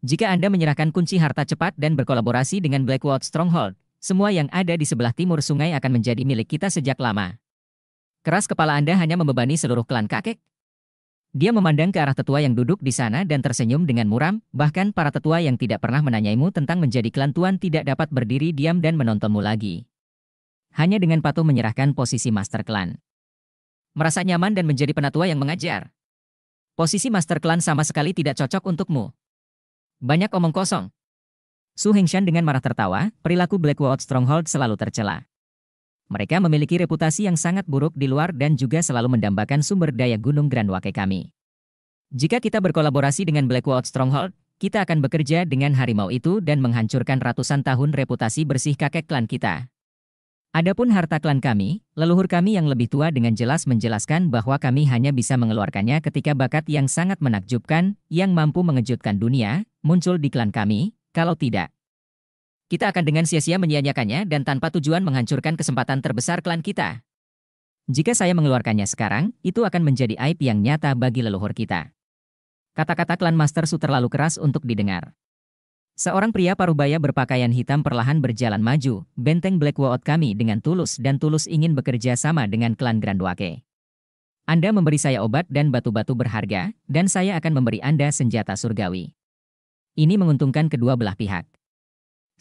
Jika Anda menyerahkan kunci harta cepat dan berkolaborasi dengan Blackwood Stronghold, semua yang ada di sebelah timur sungai akan menjadi milik kita sejak lama. Keras kepala Anda hanya membebani seluruh klan kakek, dia memandang ke arah tetua yang duduk di sana dan tersenyum dengan muram, bahkan para tetua yang tidak pernah menanyaimu tentang menjadi klan tuan tidak dapat berdiri diam dan menontonmu lagi. Hanya dengan patuh menyerahkan posisi master klan. Merasa nyaman dan menjadi penatua yang mengajar. Posisi master klan sama sekali tidak cocok untukmu. Banyak omong kosong. Su Hengshan dengan marah tertawa, perilaku Blackwood Stronghold selalu tercela. Mereka memiliki reputasi yang sangat buruk di luar dan juga selalu mendambakan sumber daya Gunung Grand Wake kami. Jika kita berkolaborasi dengan Blackout Stronghold, kita akan bekerja dengan harimau itu dan menghancurkan ratusan tahun reputasi bersih kakek klan kita. Adapun harta klan kami, leluhur kami yang lebih tua dengan jelas menjelaskan bahwa kami hanya bisa mengeluarkannya ketika bakat yang sangat menakjubkan, yang mampu mengejutkan dunia, muncul di klan kami, kalau tidak, kita akan dengan sia-sia menyia-nyiakannya dan tanpa tujuan menghancurkan kesempatan terbesar klan kita. Jika saya mengeluarkannya sekarang, itu akan menjadi aib yang nyata bagi leluhur kita. Kata-kata klan Master Su terlalu keras untuk didengar. Seorang pria parubaya berpakaian hitam perlahan berjalan maju, benteng Blackwood kami dengan tulus dan tulus ingin bekerja sama dengan klan Grand Wake. Anda memberi saya obat dan batu-batu berharga, dan saya akan memberi Anda senjata surgawi. Ini menguntungkan kedua belah pihak.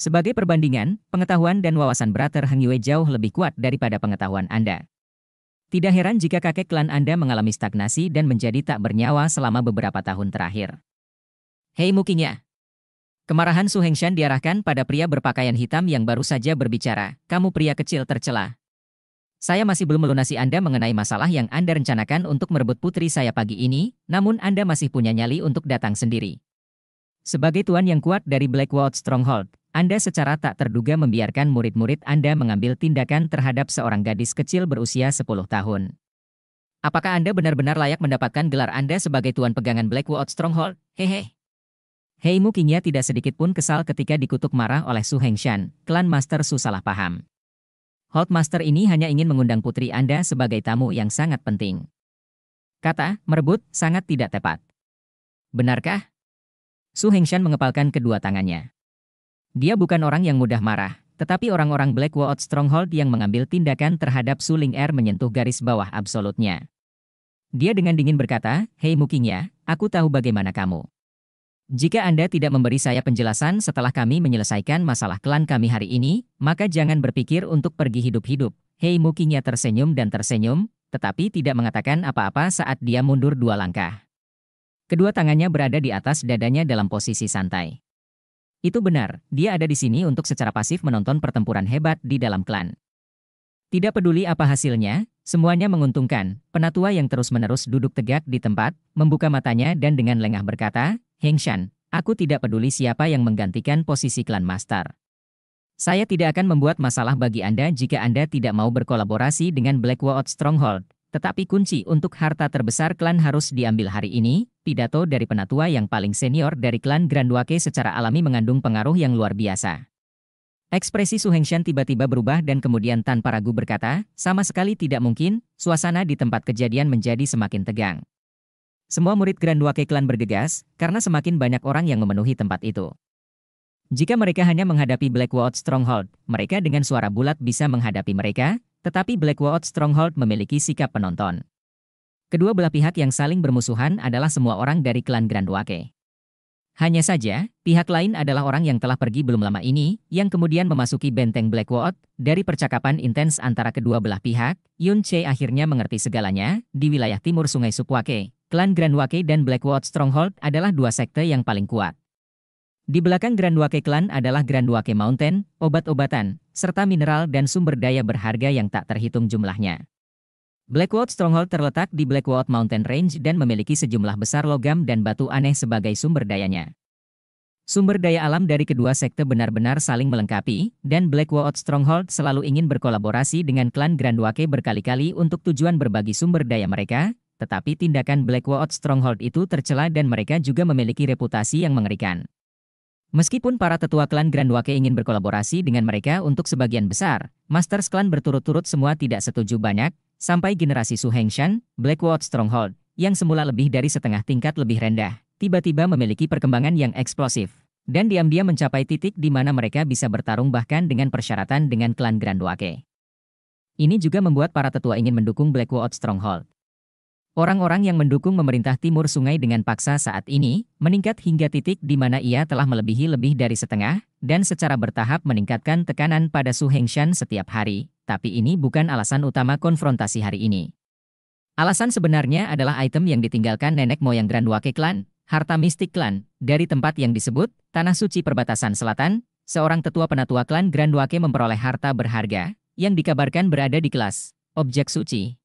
Sebagai perbandingan, pengetahuan dan wawasan Brother Hang Yue jauh lebih kuat daripada pengetahuan Anda. Tidak heran jika kakek klan Anda mengalami stagnasi dan menjadi tak bernyawa selama beberapa tahun terakhir. Hei Mukinya! Kemarahan Su Hengshan diarahkan pada pria berpakaian hitam yang baru saja berbicara, kamu pria kecil tercela. Saya masih belum melunasi Anda mengenai masalah yang Anda rencanakan untuk merebut putri saya pagi ini, namun Anda masih punya nyali untuk datang sendiri. Sebagai tuan yang kuat dari Blackwood Stronghold, anda secara tak terduga membiarkan murid-murid Anda mengambil tindakan terhadap seorang gadis kecil berusia 10 tahun. Apakah Anda benar-benar layak mendapatkan gelar Anda sebagai tuan pegangan Blackwood Stronghold? Hehe. Hei Mukinya tidak sedikit pun kesal ketika dikutuk marah oleh Su Hengshan, klan Master Su salah paham. Hot Master ini hanya ingin mengundang putri Anda sebagai tamu yang sangat penting. Kata, merebut, sangat tidak tepat. Benarkah? Su Hengshan mengepalkan kedua tangannya. Dia bukan orang yang mudah marah, tetapi orang-orang Blackwatch Stronghold yang mengambil tindakan terhadap Suling Air er menyentuh garis bawah absolutnya. Dia dengan dingin berkata, Hei Mukingya, aku tahu bagaimana kamu. Jika Anda tidak memberi saya penjelasan setelah kami menyelesaikan masalah klan kami hari ini, maka jangan berpikir untuk pergi hidup-hidup. Hei Mukingya tersenyum dan tersenyum, tetapi tidak mengatakan apa-apa saat dia mundur dua langkah. Kedua tangannya berada di atas dadanya dalam posisi santai. Itu benar, dia ada di sini untuk secara pasif menonton pertempuran hebat di dalam klan. Tidak peduli apa hasilnya, semuanya menguntungkan. Penatua yang terus-menerus duduk tegak di tempat, membuka matanya dan dengan lengah berkata, Heng Shan, aku tidak peduli siapa yang menggantikan posisi klan master. Saya tidak akan membuat masalah bagi Anda jika Anda tidak mau berkolaborasi dengan Blackwood Stronghold. Tetapi kunci untuk harta terbesar klan harus diambil hari ini, pidato dari penatua yang paling senior dari klan Granduake secara alami mengandung pengaruh yang luar biasa. Ekspresi Su Hengshan tiba-tiba berubah dan kemudian tanpa ragu berkata, sama sekali tidak mungkin, suasana di tempat kejadian menjadi semakin tegang. Semua murid Granduake klan bergegas, karena semakin banyak orang yang memenuhi tempat itu. Jika mereka hanya menghadapi Blackwood Stronghold, mereka dengan suara bulat bisa menghadapi mereka, tetapi Blackwood Stronghold memiliki sikap penonton. Kedua belah pihak yang saling bermusuhan adalah semua orang dari klan Grand Wake. Hanya saja, pihak lain adalah orang yang telah pergi belum lama ini, yang kemudian memasuki benteng Blackwood. Dari percakapan intens antara kedua belah pihak, Yun Che akhirnya mengerti segalanya, di wilayah timur sungai Supwake. Klan Grand Wake dan Blackwood Stronghold adalah dua sekte yang paling kuat. Di belakang Grand Wake Clan adalah Grand Wake Mountain, obat-obatan, serta mineral dan sumber daya berharga yang tak terhitung jumlahnya. Blackwood Stronghold terletak di Blackwood Mountain Range dan memiliki sejumlah besar logam dan batu aneh sebagai sumber dayanya. Sumber daya alam dari kedua sekte benar-benar saling melengkapi, dan Blackwood Stronghold selalu ingin berkolaborasi dengan klan Grand Wake berkali-kali untuk tujuan berbagi sumber daya mereka, tetapi tindakan Blackwood Stronghold itu tercela dan mereka juga memiliki reputasi yang mengerikan. Meskipun para tetua klan Grand Wake ingin berkolaborasi dengan mereka untuk sebagian besar, Masters klan berturut-turut semua tidak setuju banyak, sampai generasi Su Hengshan, Blackwood Stronghold, yang semula lebih dari setengah tingkat lebih rendah, tiba-tiba memiliki perkembangan yang eksplosif. Dan diam-diam mencapai titik di mana mereka bisa bertarung bahkan dengan persyaratan dengan klan Grand Wake. Ini juga membuat para tetua ingin mendukung Blackwood Stronghold, Orang-orang yang mendukung memerintah timur sungai dengan paksa saat ini meningkat hingga titik di mana ia telah melebihi lebih dari setengah dan secara bertahap meningkatkan tekanan pada Su Hengshan setiap hari, tapi ini bukan alasan utama konfrontasi hari ini. Alasan sebenarnya adalah item yang ditinggalkan nenek moyang Grand Wake Clan, harta mistik klan, dari tempat yang disebut Tanah Suci Perbatasan Selatan, seorang tetua penatua klan Grand Wake memperoleh harta berharga yang dikabarkan berada di kelas objek suci